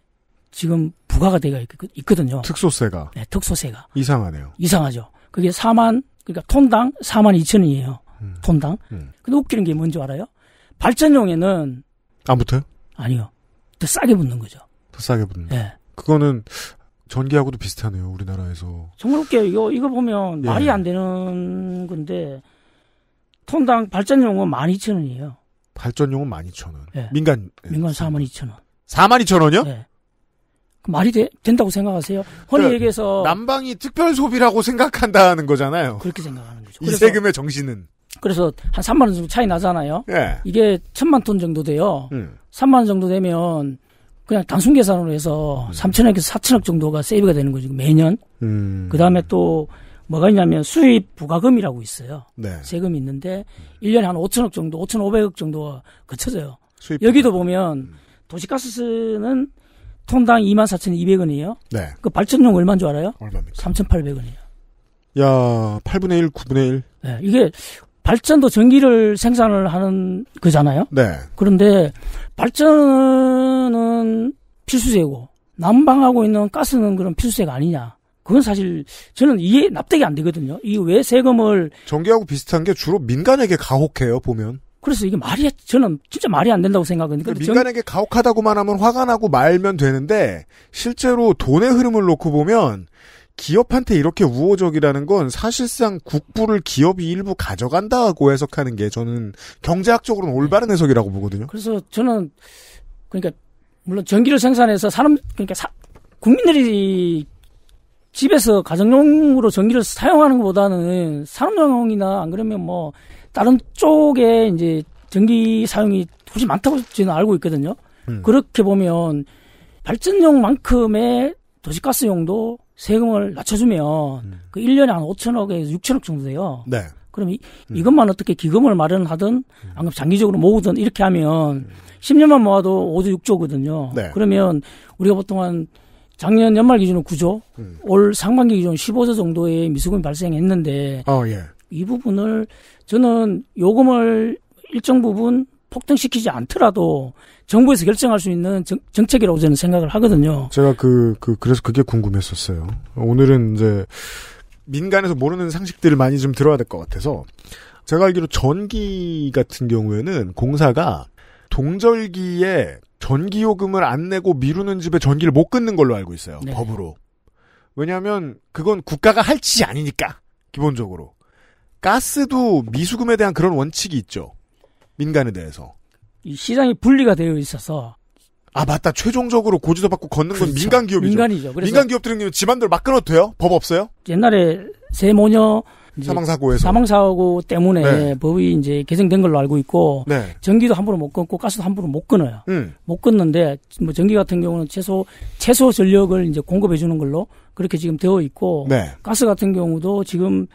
지금 부과가 되어 있거든요. 특소세가. 네, 특소세가. 이상하네요. 이상하죠. 그게 4만, 그러니까 톤당 4만 2천 원이에요. 음. 톤당. 음. 근데 웃기는 게 뭔지 알아요? 발전용에는. 안 붙어요? 아니요. 더 싸게 붙는 거죠. 더 싸게 붙는. 네. 그거는 전기하고도 비슷하네요, 우리나라에서. 정말 웃겨요. 이거, 이거 보면 예. 말이 안 되는 건데, 톤당 발전용은 12,000원이에요. 발전용은 12,000원. 예. 민간 예. 민간 4 0 2천원. 4 2 0 0 0원이요 예. 그 말이 돼? 된다고 생각하세요? 허히 그러니까 얘기해서 남방이 특별 소비라고 생각한다는 거잖아요. 그렇게 생각하는 거죠. 이 그래서, 세금의 정신은. 그래서 한 3만 원 정도 차이 나잖아요. 예. 이게 천만 톤 정도 돼요. 음. 3만 원 정도 되면 그냥 단순 계산으로 해서 음. 3천억에서 4천억 정도가 세이브가 되는 거죠 매년. 음. 그 다음에 또 뭐가 있냐면 수입 부가금이라고 있어요. 네. 세금이 있는데 1년에한 5천억 정도, 5,500억 정도가 거쳐져요. 여기도 보면 음. 도시가스는 톤당 24,200원이에요. 네. 그 발전용 얼마인 줄 알아요? 얼마입니까? 3,800원이에요. 야, 8분의 1, 9분의 1. 네, 이게 발전도 전기를 생산을 하는 거잖아요. 네. 그런데 발전은 필수제고 난방하고 있는 가스는 그런 필수제가 아니냐. 그건 사실 저는 이해 납득이 안 되거든요. 이 왜 세금을 전기하고 비슷한 게 주로 민간에게 가혹해요 보면. 그래서 이게 말이 저는 진짜 말이 안 된다고 생각하는데 민간에게 전... 가혹하다고만 하면 화가 나고 말면 되는데 실제로 돈의 흐름을 놓고 보면 기업한테 이렇게 우호적이라는 건 사실상 국부를 기업이 일부 가져간다고 해석하는 게 저는 경제학적으로는 올바른 네. 해석이라고 보거든요. 그래서 저는 그러니까 물론 전기를 생산해서 사람 그러니까 사, 국민들이 집에서 가정용으로 전기를 사용하는 것보다는 산업용이나 안 그러면 뭐 다른 쪽에 이제 전기 사용이 훨씬 많다고 저는 알고 있거든요. 음. 그렇게 보면 발전용만큼의 도시가스용도 세금을 낮춰주면 음. 그 1년에 한 5천억에서 6천억 정도 돼요. 네. 그럼 이, 음. 이것만 어떻게 기금을 마련하든 음. 안금 장기적으로 모으든 이렇게 하면 10년만 음. 모아도 5조 6조거든요. 네. 그러면 우리가 보통 한 작년 연말 기준으로 9조, 음. 올 상반기 기준 15조 정도의 미수금이 발생했는데 어, 예. 이 부분을 저는 요금을 일정 부분 폭등시키지 않더라도 정부에서 결정할 수 있는 정, 정책이라고 저는 생각을 하거든요. 제가 그, 그, 그래서 그게 궁금했었어요. 오늘은 이제 민간에서 모르는 상식들을 많이 좀 들어야 될 것 같아서 제가 알기로 전기 같은 경우에는 공사가 동절기에 전기요금을 안 내고 미루는 집에 전기를 못 끊는 걸로 알고 있어요. 네. 법으로. 왜냐하면 그건 국가가 할 짓이 아니니까 기본적으로. 가스도 미수금에 대한 그런 원칙이 있죠. 민간에 대해서. 이 시장이 분리가 되어 있어서. 아 맞다. 최종적으로 고지도 받고 걷는 그렇죠. 건 민간 기업이죠. 민간이죠. 민간 기업들은 집안들막 끊어도 돼요? 법 없어요? 옛날에 세모녀 사망사고에서 사망사고 때문에 네. 법이 이제 개정된 걸로 알고 있고 네. 전기도 함부로 못 끊고 가스도 함부로 못 끊어요. 음. 못 끊는데 뭐 전기 같은 경우는 최소 최소 전력을 이제 공급해 주는 걸로 그렇게 지금 되어 있고 네. 가스 같은 경우도 지금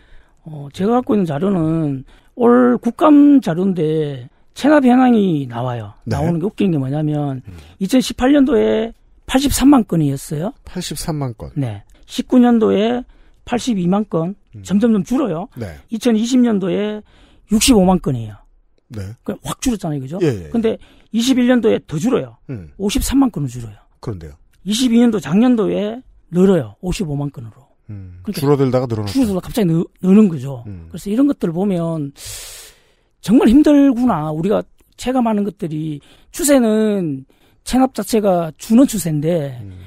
어 제가 갖고 있는 자료는 올 국감 자료인데 체납 현황이 나와요. 네. 나오는 게웃긴게 뭐냐면 2018년도에 83만 건이었어요. 83만 건. 네. 19년도에 82만 건 음. 점점점 줄어요. 네. 2020년도에 65만 건이에요. 네. 확 줄었잖아요, 그죠? 예, 예. 근데 21년도에 더 줄어요. 음. 53만 건으로 줄어요. 그런데요. 22년도 작년도에 늘어요. 55만 건으로. 음. 그러니까 줄어들다가 늘어나고. 줄어들다가 갑자기 느, 는 거죠. 음. 그래서 이런 것들을 보면 정말 힘들구나. 우리가 체감하는 것들이 추세는 체납 자체가 주는 추세인데 음.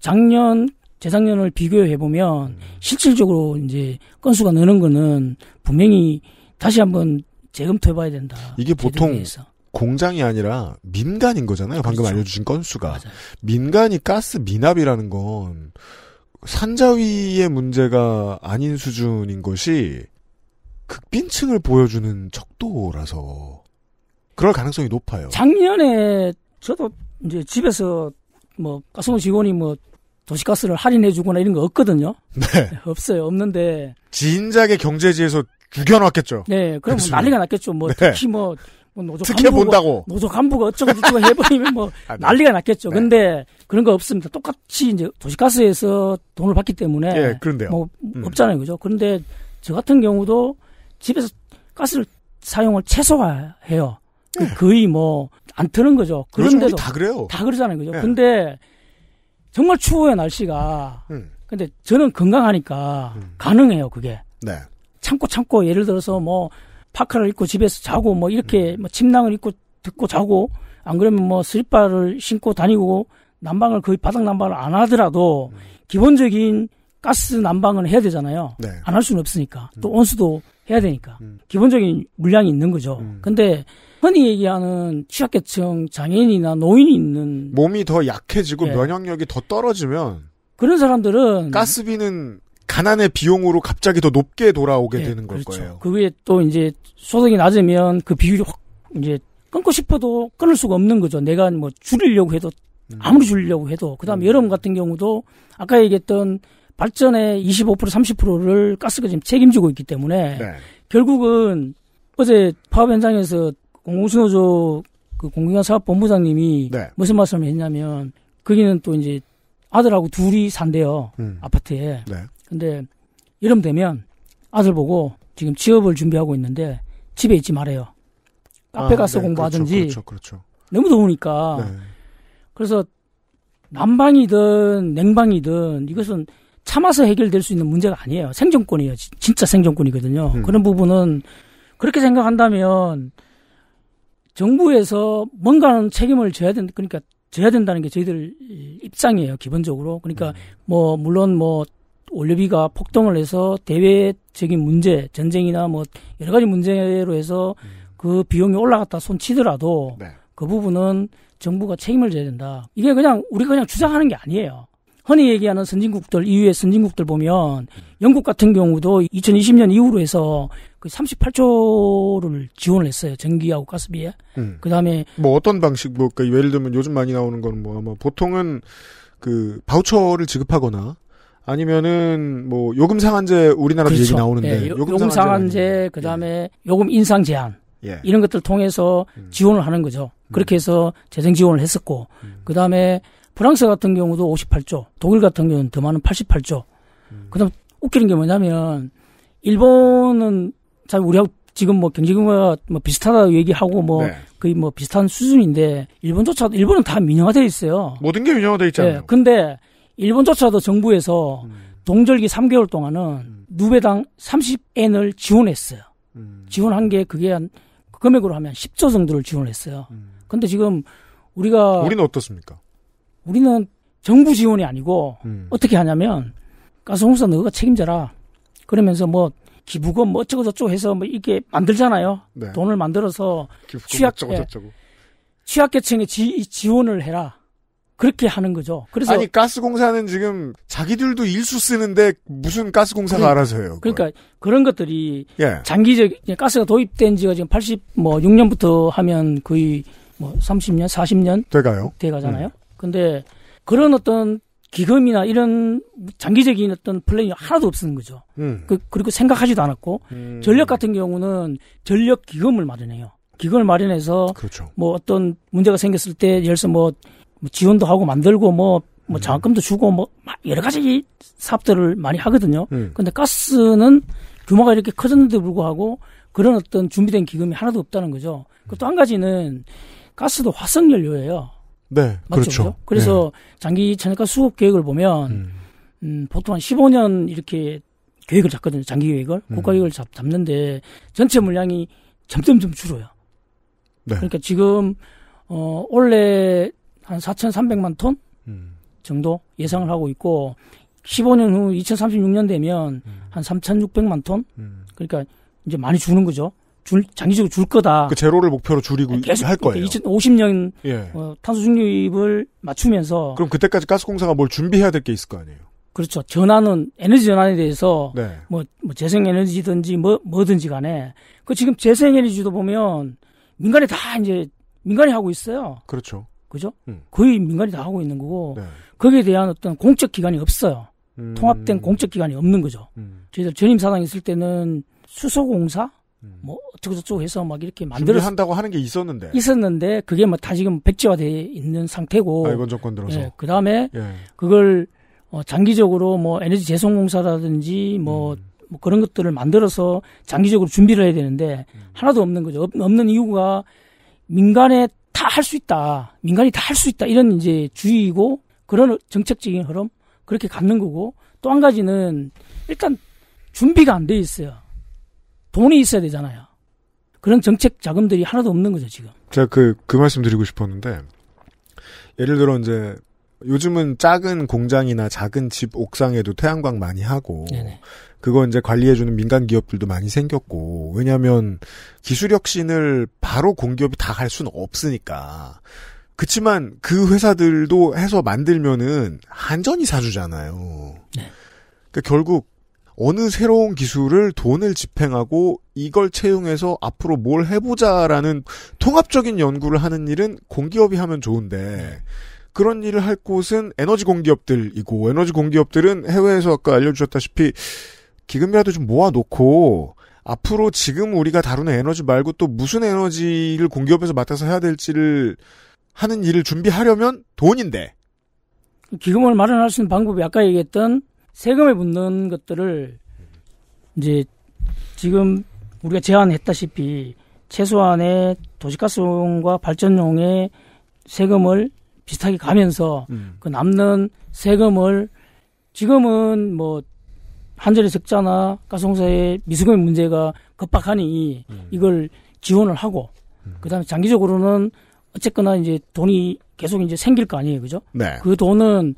작년 재작년을 비교해 보면 실질적으로 이제 건수가 느는 거는 분명히 다시 한번 재검토해 봐야 된다. 이게 보통 대해서. 공장이 아니라 민간인 거잖아요. 방금 그렇죠. 알려주신 건수가. 맞아요. 민간이 가스 미납이라는 건 산자위의 문제가 아닌 수준인 것이 극빈층을 보여주는 척도라서 그럴 가능성이 높아요. 작년에 저도 이제 집에서 뭐 가스노 직원이 뭐 도시가스를 할인해주거나 이런 거 없거든요. 네. 네. 없어요. 없는데. 진작에 경제지에서 죽여놨겠죠. 네. 그럼 뭐 난리가 났겠죠. 뭐 네. 특히 뭐, 뭐 노조 특혜 본다고. 노조 간부가 어쩌고저쩌고 해버리면 뭐 아, 네. 난리가 났겠죠. 네. 근데 그런 거 없습니다. 똑같이 이제 도시가스에서 돈을 받기 때문에. 예, 네, 그런데요. 뭐 음. 없잖아요. 그죠. 그런데 저 같은 경우도 집에서 가스를 사용을 최소화해요. 그 네. 거의 뭐 안 트는 거죠. 그런데도 다 그래요. 다 그러잖아요. 그죠. 네. 근데 정말 추워요 날씨가. 음. 근데 저는 건강하니까 음. 가능해요 그게. 네. 참고 참고 예를 들어서 뭐 파카를 입고 집에서 자고 뭐 이렇게 음. 뭐 침낭을 입고 듣고 자고 안 그러면 뭐 슬리퍼를 신고 다니고 난방을 거의 바닥 난방을 안 하더라도 음. 기본적인 가스 난방은 해야 되잖아요. 네. 안할 수는 없으니까 또 음. 온수도 해야 되니까 음. 기본적인 물량이 있는 거죠. 근데 흔히 얘기하는 취약계층 장애인이나 노인이 있는 몸이 더 약해지고 예. 면역력이 더 떨어지면 그런 사람들은 가스비는 가난의 비용으로 갑자기 더 높게 돌아오게 예, 되는 그렇죠. 거예요. 그 위에 또 이제 소득이 낮으면 그 비율이 확 이제 끊고 싶어도 끊을 수가 없는 거죠. 내가 뭐 줄이려고 해도 음. 아무리 줄이려고 해도 그다음에 음. 여름 같은 경우도 아까 얘기했던 발전의 25% 30%를 가스가 지금 책임지고 있기 때문에 네. 결국은 어제 파업 현장에서 공공신호조 그 공공기관 사업본부장님이 네. 무슨 말씀을 했냐면 거기는 또 이제 아들하고 둘이 산대요 음. 아파트에. 네. 근데 이름 되면 아들 보고 지금 취업을 준비하고 있는데 집에 있지 말아요. 카페 아, 가서 네. 공부하든지. 그렇죠, 그렇죠, 그렇죠. 너무 더우니까. 네. 그래서 난방이든 냉방이든 이것은 참아서 해결될 수 있는 문제가 아니에요. 생존권이에요. 진짜 생존권이거든요. 음. 그런 부분은 그렇게 생각한다면 정부에서 뭔가는 책임을 져야 된다. 그러니까 져야 된다는 게 저희들 입장이에요. 기본적으로. 그러니까 음. 뭐 물론 뭐올림비가 폭동을 해서 대외적인 문제, 전쟁이나 뭐 여러 가지 문제로 해서 음. 그 비용이 올라갔다 손치더라도 네. 그 부분은 정부가 책임을 져야 된다. 이게 그냥 우리가 그냥 주장하는 게 아니에요. 흔히 얘기하는 선진국들, 이후의 선진국들 보면 영국 같은 경우도 2020년 이후로 해서 그 38조를 지원을 했어요. 전기하고 가스비에. 음. 그 다음에. 뭐 어떤 방식, 뭐, 그러니까 예를 들면 요즘 많이 나오는 건 뭐, 아마 보통은 그 바우처를 지급하거나 아니면은 뭐 요금 상한제 우리나라도 그렇죠. 얘기 나오는데 예, 요, 금 요금, 상한제 예. 그다음에 예. 요금 인상 제한 예. 이런 것들 을 통해서 음. 지원을 하는 거죠. 그렇게 음. 해서 재정 지원을 했었고 음. 그다음에 프랑스 같은 경우도 58조, 독일 같은 경우는 더 많은 88조. 음. 그다음 웃기는 게 뭐냐면 일본은 참 우리하고 지금 뭐 경제규모가 뭐 비슷하다 얘기하고 뭐 네. 거의 뭐 비슷한 수준인데 일본조차도 일본은 다 민영화돼 있어요. 모든 게 민영화돼 있잖아요. 네, 근데 일본조차도 정부에서 음. 동절기 3개월 동안은 음. 누배당 30엔을 지원했어요. 음. 지원한 게 그게 한 그 금액으로 하면 10조 정도를 지원했어요. 음. 근데 지금 우리가 우리는 어떻습니까? 우리는 정부 지원이 아니고 음. 어떻게 하냐면 가스공사 너가 책임져라. 그러면서 뭐 기부금 뭐 어쩌고 저쩌고 해서 뭐 이게 렇 만들잖아요. 네. 돈을 만들어서 취약 예, 취약계층에 지, 지원을 해라. 그렇게 하는 거죠. 그래서 아니 가스공사는 지금 자기들도 일수 쓰는데 무슨 가스공사가 그래, 그러니까, 알아서 해요. 그러니까 그런 것들이 예. 장기적 가스가 도입된 지가 지금 80 뭐 6년부터 하면 거의 뭐 30년, 40년 돼가요. 돼가잖아요. 음. 근데 그런 어떤 기금이나 이런 장기적인 어떤 플랜이 하나도 없는 거죠. 음. 그, 리고 생각하지도 않았고 음. 전력 같은 경우는 전력 기금을 마련해요. 기금을 마련해서 그렇죠. 뭐 어떤 문제가 생겼을 때 예를 들어서 뭐, 뭐 지원도 하고 만들고 뭐뭐 뭐 음. 장학금도 주고 뭐 여러 가지 사업들을 많이 하거든요. 음. 근데 가스는 규모가 이렇게 커졌는데 불구하고 그런 어떤 준비된 기금이 하나도 없다는 거죠. 그또한 가지는 가스도 화석 연료예요. 네, 맞죠, 그렇죠. 그래서 네. 장기 천외과 수급 계획을 보면 음. 음, 보통 한 15년 이렇게 계획을 잡거든요. 장기 계획을 고가 음. 계획을 잡, 잡는데 전체 물량이 점점점 줄어요. 네. 그러니까 지금 어 원래 한 4,300만 톤 음. 정도 예상을 하고 있고 15년 후 2036년 되면 음. 한 3,600만 톤. 그러니까 이제 많이 주는 거죠. 줄, 장기적으로 줄 거다. 그 제로를 목표로 줄이고 네, 계속 할 거예요. 2050년 예. 어, 탄소 중립을 맞추면서 그럼 그때까지 가스공사가 뭘 준비해야 될 게 있을 거 아니에요. 그렇죠. 전환은 에너지 전환에 대해서 네. 뭐, 뭐 재생 에너지든지 뭐 뭐든지 간에 그 지금 재생 에너지도 보면 민간이 다 이제 민간이 하고 있어요. 그렇죠. 그죠? 음. 거의 민간이 다 하고 있는 거고 네. 거기에 대한 어떤 공적 기관이 없어요. 음. 통합된 공적 기관이 없는 거죠. 음. 저희들 전임 사장 있을 때는 수소공사 음. 뭐어떻게저쪽고 해서 막 이렇게 만들어 한다고 하는 게 있었는데 있었는데 그게 뭐 다 지금 백지화돼 있는 상태고 아, 이건 정권 들어서 예, 그다음에 예. 그걸 어, 장기적으로 뭐 에너지 재생공사라든지 뭐, 음. 뭐 그런 것들을 만들어서 장기적으로 준비를 해야 되는데 음. 하나도 없는 거죠 없, 없는 이유가 민간에 다 할 수 있다 민간이 다 할 수 있다 이런 이제 주의이고 그런 정책적인 흐름 그렇게 갖는 거고 또 한 가지는 일단 준비가 안 돼 있어요. 돈이 있어야 되잖아요. 그런 정책 자금들이 하나도 없는 거죠, 지금. 제가 그, 그 말씀 드리고 싶었는데, 예를 들어 이제, 요즘은 작은 공장이나 작은 집 옥상에도 태양광 많이 하고, 네네. 그거 이제 관리해주는 민간 기업들도 많이 생겼고, 왜냐면 기술 혁신을 바로 공기업이 다 할 수는 없으니까. 그치만 그 회사들도 해서 만들면은 한전이 사주잖아요. 네. 그러니까 결국 어느 새로운 기술을 돈을 집행하고 이걸 채용해서 앞으로 뭘 해보자라는 통합적인 연구를 하는 일은 공기업이 하면 좋은데 네. 그런 일을 할 곳은 에너지 공기업들이고 에너지 공기업들은 해외에서 아까 알려주셨다시피 기금이라도 좀 모아놓고 앞으로 지금 우리가 다루는 에너지 말고 또 무슨 에너지를 공기업에서 맡아서 해야 될지를 하는 일을 준비하려면 돈인데 기금을 마련할 수 있는 방법이 아까 얘기했던 세금을 묻는 것들을 이제 지금 우리가 제안했다시피 최소한의 도시가스용과 발전용의 세금을 비슷하게 가면서 음. 그 남는 세금을 지금은 뭐 한전의 적자나 가스공사의 미수금 문제가 급박하니 음. 이걸 지원을 하고 음. 그다음에 장기적으로는 어쨌거나 이제 돈이 계속 이제 생길 거 아니에요, 그죠? 네. 그 돈은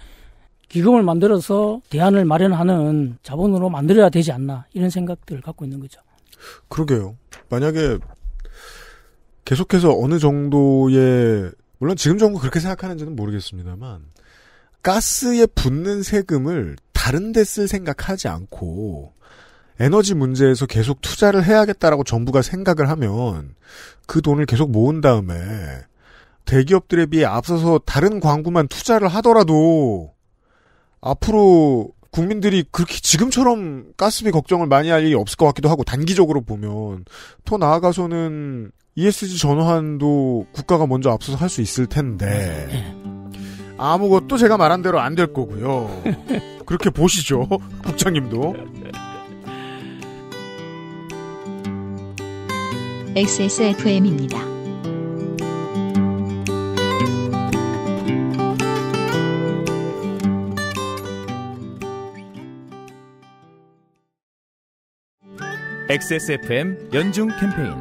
기금을 만들어서 대안을 마련하는 자본으로 만들어야 되지 않나 이런 생각들을 갖고 있는 거죠. 그러게요. 만약에 계속해서 어느 정도의 물론 지금 정부 그렇게 생각하는지는 모르겠습니다만 가스에 붙는 세금을 다른 데 쓸 생각하지 않고 에너지 문제에서 계속 투자를 해야겠다라고 정부가 생각을 하면 그 돈을 계속 모은 다음에 대기업들에 비해 앞서서 다른 광구만 투자를 하더라도 앞으로 국민들이 그렇게 지금처럼 가스비 걱정을 많이 할 일이 없을 것 같기도 하고 단기적으로 보면 더 나아가서는 ESG 전환도 국가가 먼저 앞서서 할 수 있을 텐데 네. 아무것도 제가 말한 대로 안 될 거고요. 그렇게 보시죠, 국장님도. XSFM입니다. XSFM 연중 캠페인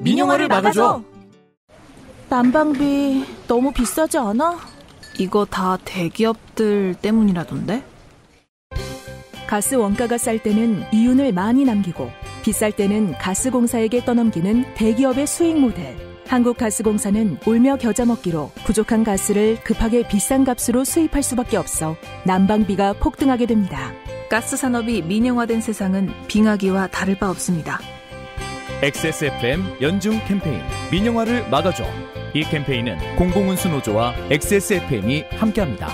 민영화를 막아줘. 난방비 너무 비싸지 않아? 이거 다 대기업들 때문이라던데? 가스 원가가 쌀 때는 이윤을 많이 남기고 비쌀 때는 가스공사에게 떠넘기는 대기업의 수익 모델. 한국가스공사는 울며 겨자 먹기로 부족한 가스를 급하게 비싼 값으로 수입할 수밖에 없어 난방비가 폭등하게 됩니다. 가스 산업이 민영화된 세상은 빙하기와 다를 바 없습니다. XSFM 연중 캠페인 민영화를 막아줘. 이 캠페인은 공공운수 노조와 XSFM이 함께합니다.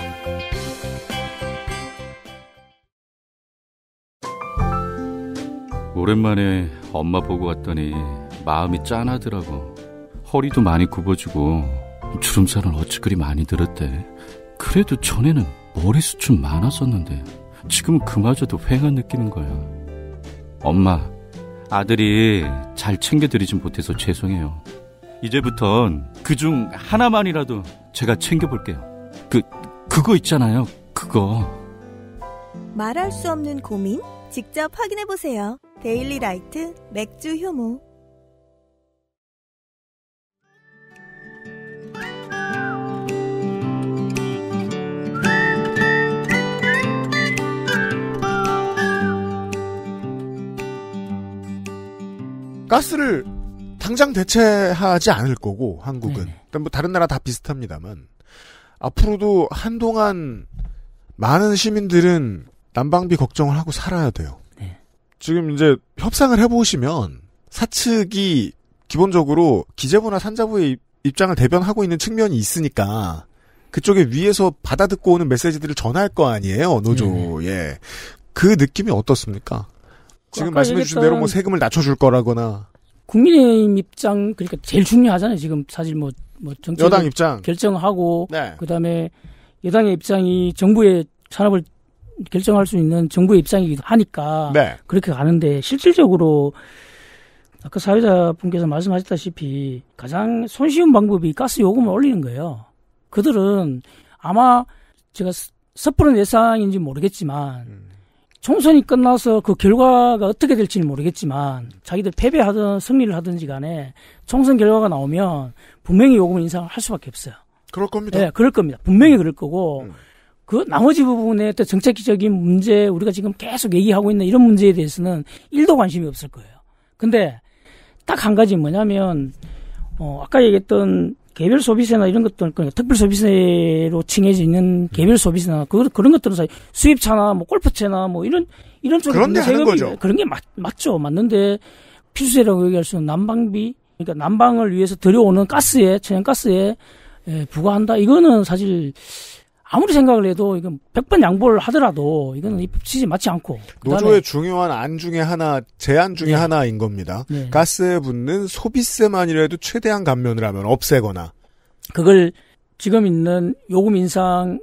오랜만에 엄마 보고 왔더니 마음이 짠하더라고. 허리도 많이 굽어지고 주름살은 어찌 그리 많이 들었대. 그래도 전에는 머리숱은 많았었는데. 지금 은 그마저도 휑한 느낌인 거야. 엄마, 아들이 잘 챙겨드리진 못해서 죄송해요. 이제부턴 그중 하나만이라도 제가 챙겨볼게요. 그, 그거 있잖아요. 그거. 말할 수 없는 고민? 직접 확인해보세요. 데일리 라이트 맥주 효모. 가스를 당장 대체하지 않을 거고 한국은 뭐 다른 나라 다 비슷합니다만 앞으로도 한동안 많은 시민들은 난방비 걱정을 하고 살아야 돼요. 네. 지금 이제 협상을 해보시면 사측이 기본적으로 기재부나 산자부의 입장을 대변하고 있는 측면이 있으니까 그쪽에 위에서 받아듣고 오는 메시지들을 전할 거 아니에요 노조에 네. 그 느낌이 어떻습니까? 지금 말씀해 주신 대로 뭐 세금을 낮춰줄 거라거나 국민의힘 입장 그러니까 제일 중요하잖아요. 지금 사실 뭐뭐 뭐정 여당 입장 결정하고 네. 그다음에 여당의 입장이 정부의 산업을 결정할 수 있는 정부의 입장이기도 하니까 네. 그렇게 가는데 실질적으로 아까 사회자 분께서 말씀하셨다시피 가장 손쉬운 방법이 가스 요금을 올리는 거예요. 그들은 아마 제가 섣부른 예상인지 모르겠지만 음. 총선이 끝나서 그 결과가 어떻게 될지는 모르겠지만 자기들 패배하든 승리를 하든지 간에 총선 결과가 나오면 분명히 요금 인상을 할 수밖에 없어요. 그럴 겁니다. 네, 그럴 겁니다. 분명히 그럴 거고 음. 그 나머지 부분에 또 정책적인 문제 우리가 지금 계속 얘기하고 있는 이런 문제에 대해서는 1도 관심이 없을 거예요. 근데 딱 한 가지 뭐냐면 어 아까 얘기했던 개별 소비세나 이런 것들, 그러니까 특별 소비세로 칭해져있는 개별 소비세나 그, 그런 것들은 사실 수입차나 뭐 골프채나 뭐 이런, 이런 쪽에 그런 세금이 거죠. 그런 게 맞, 맞죠. 맞는데 필수세라고 얘기할 수는 난방비, 그러니까 난방을 위해서 들여오는 가스에, 천연가스에 예, 부과한다. 이거는 사실 아무리 생각을 해도 이건 100번 양보를 하더라도 이거는 입법지 음. 맞지 않고 노조의 중요한 안 중에 하나 제안 중에 네. 하나인 겁니다. 네. 가스에 붙는 소비세만이라도 최대한 감면을 하면 없애거나 그걸 지금 있는 요금 인상을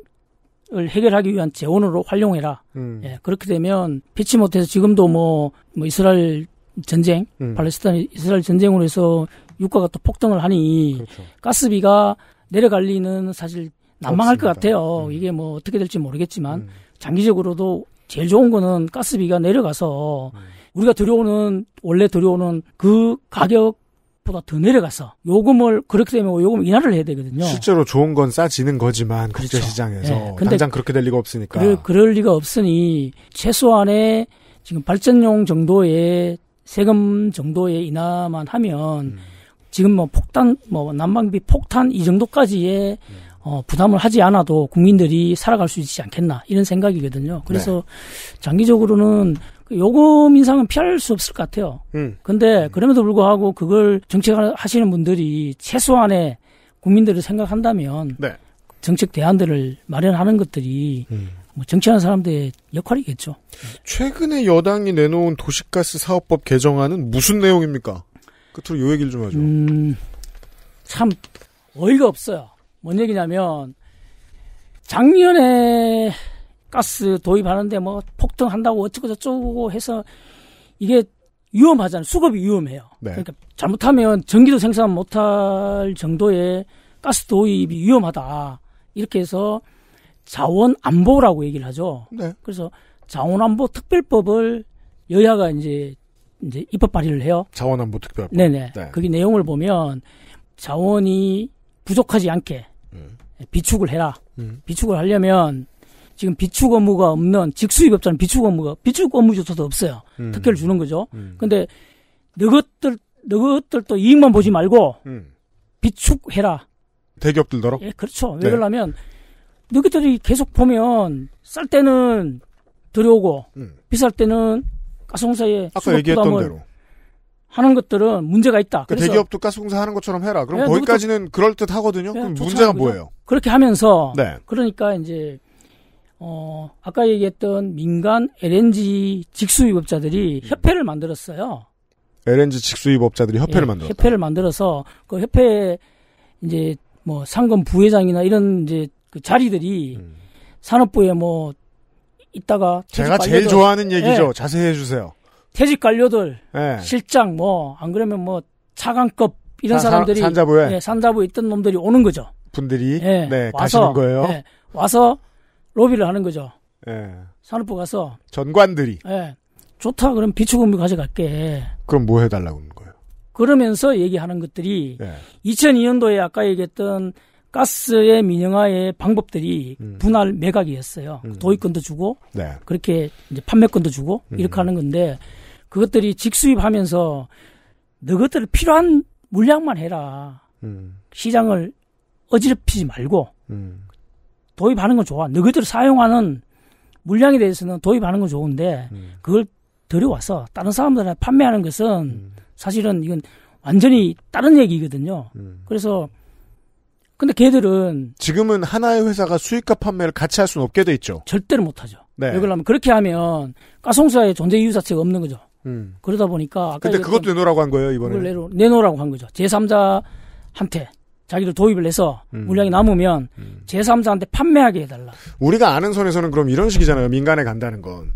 해결하기 위한 재원으로 활용해라. 음. 예, 그렇게 되면 피치 못해서 지금도 뭐, 뭐 이스라엘 전쟁, 음. 팔레스타인 이스라엘 전쟁으로 해서 유가가 또 폭등을 하니 그렇죠. 가스비가 내려갈 리는 사실 난망할 없습니다. 것 같아요. 음. 이게 뭐 어떻게 될지 모르겠지만 음. 장기적으로도 제일 좋은 거는 가스비가 내려가서 음. 우리가 들여오는 원래 들여오는 그 가격보다 더 내려가서 요금을 그렇게 되면 요금 인하를 해야 되거든요. 실제로 좋은 건 싸지는 거지만 그렇죠. 국제 시장에서 네. 근데 당장 그렇게 될 리가 없으니까. 그럴, 그럴 리가 없으니 최소한의 지금 발전용 정도의 세금 정도의 인하만 하면 음. 지금 뭐 폭탄 뭐 난방비 폭탄 이 정도까지의 음. 어, 부담을 하지 않아도 국민들이 살아갈 수 있지 않겠나 이런 생각이거든요. 그래서 네. 장기적으로는 그 요금 인상은 피할 수 없을 것 같아요. 음. 근데 그럼에도 불구하고 그걸 정책하시는 을 분들이 최소한의 국민들을 생각한다면 네. 정책 대안들을 마련하는 것들이 음. 뭐 정치하는 사람들의 역할이겠죠. 최근에 여당이 내놓은 도시가스 사업법 개정안은 무슨 내용입니까? 끝으로 요 얘기를 좀 하죠. 음, 참 어이가 없어요. 뭔 얘기냐면 작년에 가스 도입하는데 뭐 폭등한다고 어쩌고저쩌고 해서 이게 위험하잖아요. 수급이 위험해요. 네. 그러니까 잘못하면 전기도 생산 못할 정도의 가스 도입이 위험하다. 이렇게 해서 자원 안보라고 얘기를 하죠. 네. 그래서 자원 안보 특별법을 여야가 이제 이제 입법 발의를 해요. 자원 안보 특별법. 네네. 네. 그게 내용을 보면 자원이 부족하지 않게 비축을 해라. 음. 비축을 하려면 지금 비축 업무가 없는 직수입 업자는 비축 업무가 비축 업무조차도 없어요. 음. 특혜를 주는 거죠. 음. 근데 너것들 너것들도 이익만 보지 말고 음. 비축해라. 대기업들더러? 예, 그렇죠. 네. 왜 네. 그러냐면 너희들이 계속 보면 쌀 때는 들여오고 음. 비쌀 때는 가스공사에 아까 얘기했던 대로 하는 것들은 문제가 있다. 그러니까 대기업도 가스공사 하는 것처럼 해라. 그럼 예, 거기까지는 그럴듯 하거든요. 예, 네, 그럼 문제가 그죠? 뭐예요? 그렇게 하면서 네. 그러니까 이제 어 아까 얘기했던 민간 LNG 직수입업자들이 음. 협회를 만들었어요. LNG 직수유업자들이 협회를 예, 만들었 협회를 만들어서 그 협회 이제 뭐 상금 부회장이나 이런 이제 그 자리들이 음. 산업부에 뭐 있다가 제가 관료들, 제일 좋아하는 얘기죠. 예, 자세히 해주세요. 퇴직 관료들, 예. 실장 뭐 안 그러면 뭐 차관급 이런 사, 사람들이 산자부에 예, 산자부에 있던 놈들이 오는 거죠. 분들이 네, 네 와서, 가시는 거예요. 네, 와서 로비를 하는 거죠. 네. 산업부 가서 전관들이 네, 좋다 그럼 비축금비 가져갈게. 그럼 뭐 해달라고 하는 거예요? 그러면서 얘기하는 것들이 2002년도에 아까 얘기했던 가스의 민영화의 방법들이 음. 분할 매각이었어요. 음. 도입권도 주고 네. 그렇게 이제 판매권도 주고 음. 이렇게 하는 건데 그것들이 직수입하면서 너것들 필요한 물량만 해라. 음. 시장을 어지럽히지 말고 음. 도입하는 건 좋아. 너희들 사용하는 물량에 대해서는 도입하는 건 좋은데 음. 그걸 들여와서 다른 사람들한테 판매하는 것은 음. 사실은 이건 완전히 다른 얘기거든요. 음. 그래서 근데 걔들은 지금은 하나의 회사가 수익과 판매를 같이 할 수는 없게 돼 있죠. 절대로 못 하죠. 네. 왜 그러냐면 그렇게 하면 가송사의 존재 이유 자체가 없는 거죠. 음. 그러다 보니까 아까 근데 그것도 내놓으라고 한 거예요 이번에. 내놓, 내놓으라고 한 거죠. 제3자한테 자기들 도입을 해서 음. 물량이 남으면 음. 제3자한테 판매하게 해달라. 우리가 아는 선에서는 그럼 이런 식이잖아요. 민간에 간다는 건.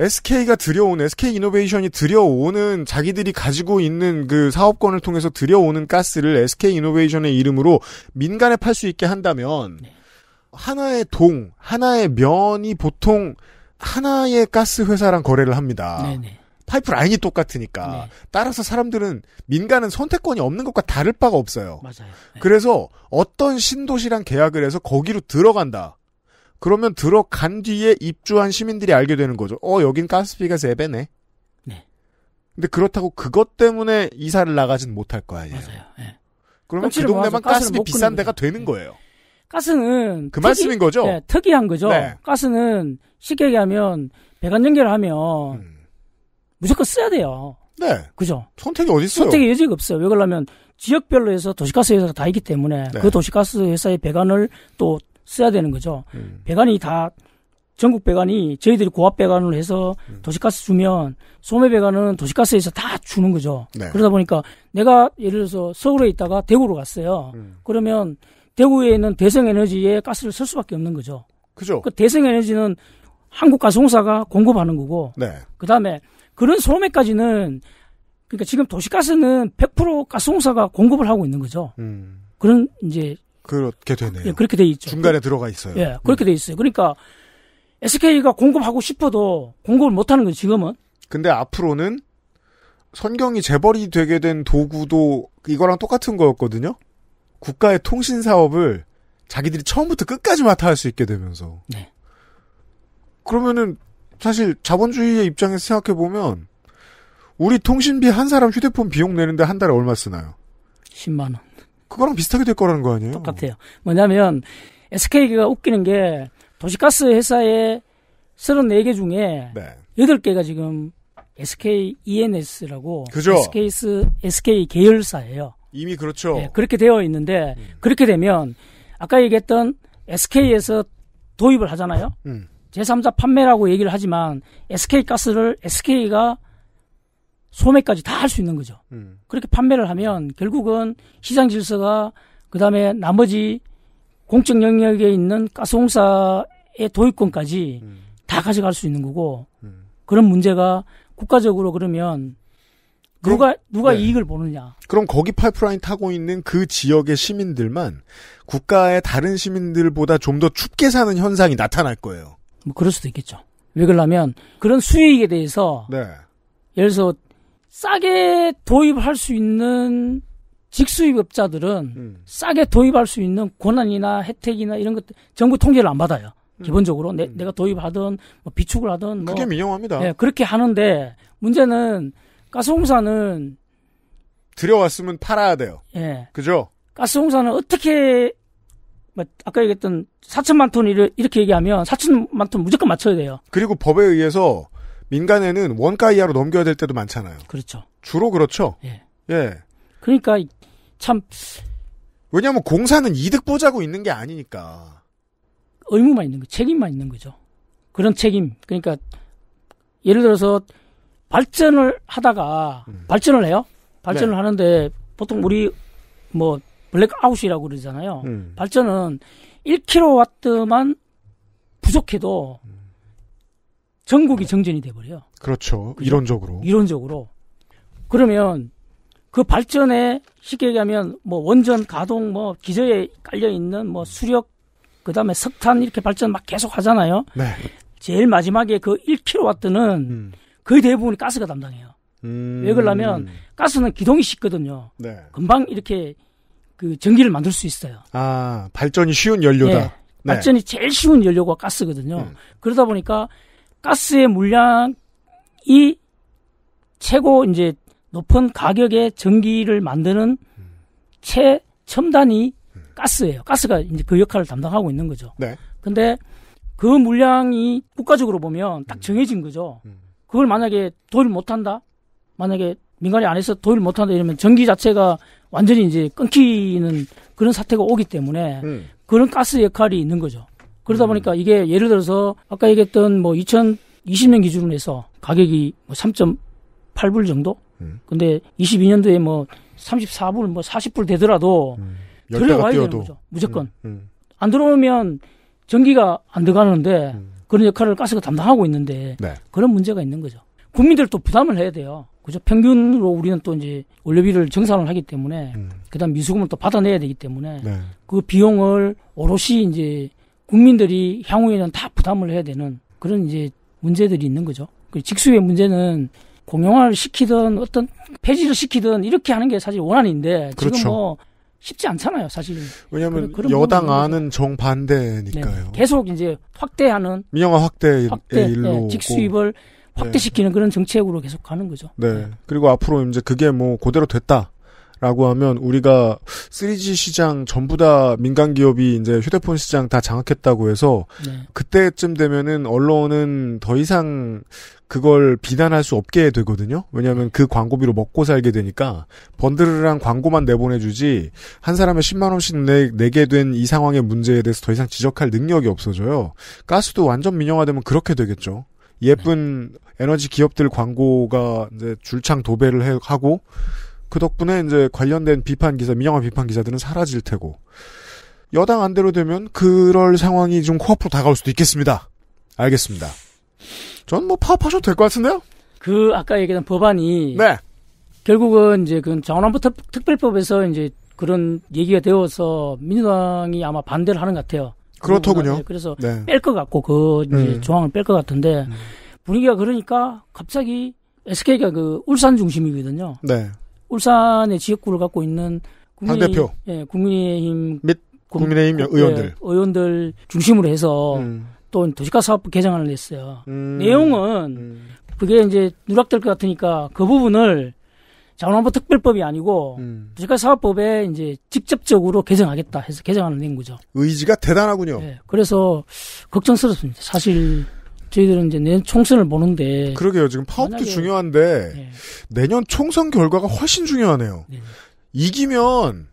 SK가 들여온 SK 이노베이션이 들여오는 자기들이 가지고 있는 그 사업권을 통해서 들여오는 가스를 SK 이노베이션의 이름으로 민간에 팔 수 있게 한다면 네. 하나의 동, 하나의 면이 보통 하나의 가스 회사랑 거래를 합니다. 네네. 네. 파이프 라인이 똑같으니까 네. 따라서 사람들은 민간은 선택권이 없는 것과 다를 바가 없어요. 맞아요. 네. 그래서 어떤 신도시랑 계약을 해서 거기로 들어간다. 그러면 들어간 뒤에 입주한 시민들이 알게 되는 거죠. 어, 여긴 가스비가 세배네 네. 근데 그렇다고 그것 때문에 이사를 나가진 못할 거 아니에요. 맞아요. 네. 그러면 그 동네만 가스비 비싼 데가 되는 네. 거예요. 가스는 그 특이, 말씀인 거죠? 네, 특이한 거죠. 네. 가스는 쉽게 얘기하면 배관 연결하면 음. 무조건 써야 돼요. 네. 그죠? 선택이 어디 어요 선택의 여지가 없어요. 왜 그러냐면 지역별로 해서 도시가스 회사가 다 있기 때문에 네. 그 도시가스 회사의 배관을 또 써야 되는 거죠. 음. 배관이 다 전국 배관이 저희들이 고압 배관을 해서 음. 도시가스 주면 소매 배관은 도시가스에서 다 주는 거죠. 네. 그러다 보니까 내가 예를 들어서 서울에 있다가 대구로 갔어요. 음. 그러면 대구에 있는 대성에너지에 가스를 쓸 수밖에 없는 거죠. 그죠. 그 대성에너지는 한국가스공사가 공급하는 거고, 네. 그 다음에 그런 소매까지는 그러니까 지금 도시가스는 100% 가스공사가 공급을 하고 있는 거죠. 음. 그런 이제 그렇게 되네요. 예, 그렇게 돼 있죠. 중간에 들어가 있어요. 예, 그렇게 돼 있어요. 그러니까 SK가 공급하고 싶어도 공급을 못 하는 거죠, 지금은. 근데 앞으로는 선경이 재벌이 되게 된 도구도 이거랑 똑같은 거였거든요. 국가의 통신 사업을 자기들이 처음부터 끝까지 맡아 할 수 있게 되면서. 네. 그러면은 사실 자본주의의 입장에서 생각해 보면 우리 통신비 한 사람 휴대폰 비용 내는데 한 달에 얼마 쓰나요? 10만 원. 그거랑 비슷하게 될 거라는 거 아니에요? 똑같아요. 뭐냐면 SK가 웃기는 게 도시가스 회사의 34개 중에 네. 8개가 지금 SK ENS라고 그죠? SK SK 계열사예요. 이미 그렇죠. 네, 그렇게 되어 있는데 음. 그렇게 되면 아까 얘기했던 SK에서 도입을 하잖아요. 음. 제3자 판매라고 얘기를 하지만 SK가스를 SK가 소매까지 다 할 수 있는 거죠. 음. 그렇게 판매를 하면 결국은 시장 질서가 그 다음에 나머지 공적 영역에 있는 가스공사의 도입권까지 음. 다 가져갈 수 있는 거고 음. 그런 문제가 국가적으로 그러면 누가 누가 네. 이익을 보느냐? 그럼 거기 파이프라인 타고 있는 그 지역의 시민들만 국가의 다른 시민들보다 좀 더 춥게 사는 현상이 나타날 거예요. 뭐 그럴 수도 있겠죠. 왜 그러냐면 그런 수익에 대해서 네. 예를 들어서 싸게 도입할 수 있는 직수입업자들은 음. 싸게 도입할 수 있는 권한이나 혜택이나 이런 것 정부 통제를 안 받아요. 음. 기본적으로 내, 음. 가 도입하든 뭐 비축을 하든 뭐, 그게 민영화입니다. 네, 예, 그렇게 하는데 문제는 가스공사는 들여왔으면 팔아야 돼요. 예. 네. 그죠? 가스공사는 어떻게 뭐, 아까 얘기했던 4천만 톤 이렇게 얘기하면 4천만 톤 무조건 맞춰야 돼요. 그리고 법에 의해서 민간에는 원가 이하로 넘겨야 될 때도 많잖아요. 그렇죠. 주로 그렇죠. 예. 예. 그러니까 참 왜냐하면 공사는 이득 보자고 있는 게 아니니까 의무만 있는 거, 책임만 있는 거죠. 그런 책임. 그러니까 예를 들어서 발전을 하다가 음. 발전을 해요. 발전을 네. 하는데 보통 우리 뭐 블랙아웃이라고 그러잖아요. 음. 발전은 1kW만 부족해도 전국이 정전이 돼버려요. 그렇죠. 그죠? 이론적으로. 이론적으로. 그러면 그 발전에 쉽게 얘기하면 뭐 원전 가동 뭐 기저에 깔려 있는 뭐 수력 그다음에 석탄 이렇게 발전 막 계속 하잖아요. 네. 제일 마지막에 그 1kW는 음. 거의 대부분 이 가스가 담당해요. 음. 왜 그러냐면 가스는 기동이 쉽거든요. 네. 금방 이렇게 그 전기를 만들 수 있어요. 아 발전이 쉬운 연료다. 네. 네. 발전이 제일 쉬운 연료가 가스거든요. 음. 그러다 보니까 가스의 물량이 최고 이제 높은 가격에 전기를 만드는 음. 최첨단이 음. 가스예요. 가스가 이제 그 역할을 담당하고 있는 거죠. 네. 근데 그 물량이 국가적으로 보면 딱 음. 정해진 거죠. 음. 그걸 만약에 도입 못 한다? 만약에 민간이 안에서 도입 못 한다 이러면 전기 자체가 완전히 이제 끊기는 그런 사태가 오기 때문에 음. 그런 가스 역할이 있는 거죠. 그러다 음. 보니까 이게 예를 들어서 아까 얘기했던 뭐 2020년 기준으로 해서 가격이 뭐 3.8불 정도? 음. 근데 22년도에 뭐 34불, 뭐 40불 되더라도 음. 들어와야 되는 거죠. 무조건. 음. 음. 안 들어오면 전기가 안 들어가는데 그런 역할을 가스가 담당하고 있는데 네. 그런 문제가 있는 거죠. 국민들 도 부담을 해야 돼요. 그죠? 평균으로 우리는 또 이제 원료비를 정산을 하기 때문에 음. 그다음 미수금을 또 받아내야 되기 때문에 네. 그 비용을 오롯이 이제 국민들이 향후에는 다 부담을 해야 되는 그런 이제 문제들이 있는 거죠. 그 직수의 문제는 공용화를 시키든 어떤 폐지를 시키든 이렇게 하는 게 사실 원안인데 그렇죠. 지금 뭐 쉽지 않잖아요, 사실. 왜냐면 여당 안은 정반대니까요. 네, 계속 이제 확대하는 민영화 확대의 확대, 네, 일로 네, 직수입을 고. 네. 확대시키는 그런 정책으로 계속 가는 거죠. 네. 네. 그리고 앞으로 이제 그게 뭐 그대로 됐다. 라고 하면 우리가 3G 시장 전부 다 민간 기업이 이제 휴대폰 시장 다 장악했다고 해서 네. 그때쯤 되면은 언론은 더 이상 그걸 비난할 수 없게 되거든요. 왜냐하면 그 광고비로 먹고 살게 되니까 번들랑 광고만 내보내주지 한사람에 10만 원씩 내, 내게 된 이 상황의 문제에 대해서 더 이상 지적할 능력이 없어져요. 가스도 완전 민영화되면 그렇게 되겠죠. 예쁜 에너지 기업들 광고가 이제 줄창 도배를 해, 하고 그 덕분에 이제 관련된 비판 기사, 민영화 비판 기사들은 사라질 테고 여당 안대로 되면 그럴 상황이 좀 코앞으로 다가올 수도 있겠습니다. 알겠습니다. 전 뭐 파업하셔도 될 것 같은데요? 그 아까 얘기한 법안이 네. 결국은 이제 그전원부 특별법에서 이제 그런 얘기가 되어서 민주당이 아마 반대를 하는 것 같아요. 그렇더군요. 네, 그래서 네. 뺄것 같고 그 음. 조항을 뺄 것 같은데 음. 분위기가 그러니까 갑자기 SK가 그 울산 중심이거든요. 네. 울산의 지역구를 갖고 있는 국민 대표, 예, 국민의힘 및 국민의힘 예, 의원들 의원들 중심으로 해서 음. 또 도시가 사업부 개정안을 냈어요. 음. 내용은 음. 그게 이제 누락될 것 같으니까 그 부분을 자원환보 특별법이 아니고 음. 지가사업법에 이제 직접적으로 개정하겠다 해서 개정하는 내용죠 의지가 대단하군요. 네, 그래서 걱정스럽습니다. 사실 저희들은 이제 내년 총선을 보는데 그러게요. 지금 파업도 만약에, 중요한데 네. 내년 총선 결과가 훨씬 중요하네요. 네. 이기면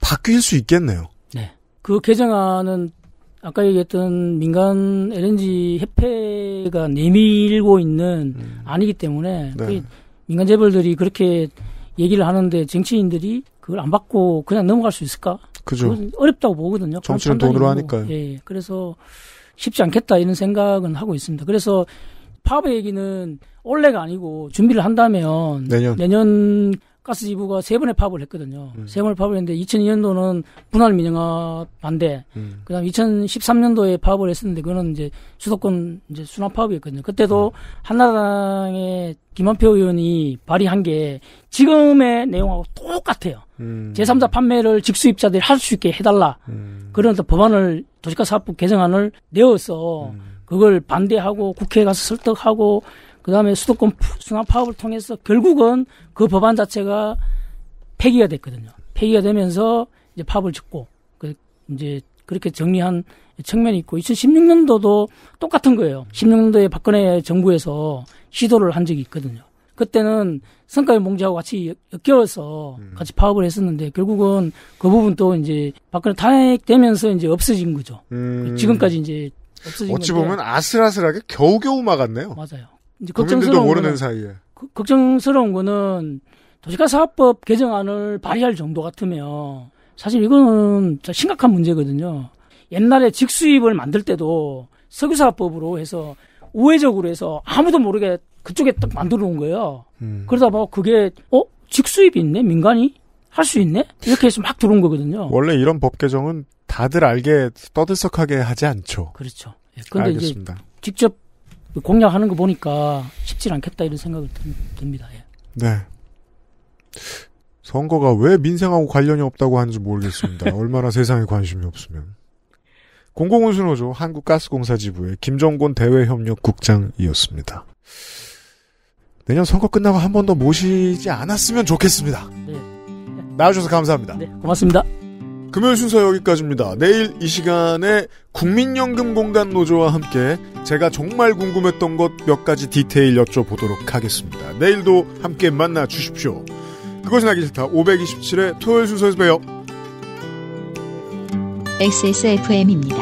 바뀔 수 있겠네요. 네. 그 개정안은 아까 얘기했던 민간 LNG 협회가 내밀고 있는 음. 아니기 때문에 네. 민간 재벌들이 그렇게 얘기를 하는데 정치인들이 그걸 안 받고 그냥 넘어갈 수 있을까? 그죠. 어렵다고 보거든요. 정치는 돈으로 하니까요. 예. 그래서 쉽지 않겠다 이런 생각은 하고 있습니다. 그래서 파업 얘기는 올해가 아니고 준비를 한다면 내년 내년 가스 지부가 세 번의 파업을 했거든요. 음. 세 번의 파업을 했는데 2002년도는 분할 민영화 반대, 음. 그다음 2013년도에 파업을 했었는데 그거는 이제 수도권 이제 순환 파업이었거든요. 그때도 음. 한나라당의 김한표 의원이 발의한 게 지금의 내용하고 똑같아요. 음. 제3자 판매를 직수입자들이 할 수 있게 해달라 음. 그런 법안을 도시가 사업부 개정안을 내어서 음. 그걸 반대하고 국회에 가서 설득하고 그 다음에 수도권 순환 파업을 통해서 결국은 그 법안 자체가 폐기가 됐거든요. 폐기가 되면서 이제 파업을 짓고 그 이제 그렇게 정리한 측면이 있고 2016년도도 똑같은 거예요. 16년도에 박근혜 정부에서 시도를 한 적이 있거든요. 그때는 성과의 몽지하고 같이 엮여서 음. 같이 파업을 했었는데 결국은 그 부분도 이제 박근혜 탄핵되면서 이제 없어진 거죠. 음. 지금까지 이제 없어진 어찌 건데. 보면 아슬아슬하게 겨우겨우 막았네요. 맞아요. 이제 걱정스러운 모르는 거는, 사이에 그, 걱정스러운 거는 도시가 사업법 개정안을 발의할 정도 같으면 사실 이거는 심각한 문제거든요. 옛날에 직수입을 만들 때도 석유사업법으로 해서 우회적으로 해서 아무도 모르게 그쪽에 딱 만들어 놓은 거예요. 음. 그러다 봐 그게 어 직수입이 있네 민간이 할 수 있네 이렇게 해서 막 들어온 거거든요. 원래 이런 법 개정은 다들 알게 떠들썩하게 하지 않죠. 그렇죠. 그런데 예, 이제 직접 그 공략하는 거 보니까 쉽지 않겠다 이런 생각이 듭니다. 예. 네. 선거가 왜 민생하고 관련이 없다고 하는지 모르겠습니다. 얼마나 세상에 관심이 없으면. 공공운수노조 한국가스공사 지부의 김정곤 대외협력국장이었습니다. 내년 선거 끝나고 한 번 더 모시지 않았으면 좋겠습니다. 네. 나와주셔서 감사합니다. 네, 고맙습니다. 금요일 순서 여기까지입니다. 내일 이 시간에 국민연금공단노조와 함께 제가 정말 궁금했던 것 몇 가지 디테일 여쭤보도록 하겠습니다. 내일도 함께 만나 주십시오. 그것은 하기 싫다. 527회 토요일 순서에서 봬요. XSFM입니다.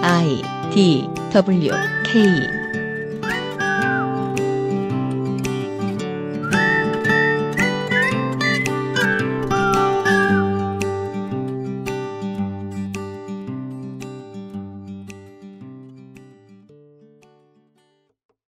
I D W K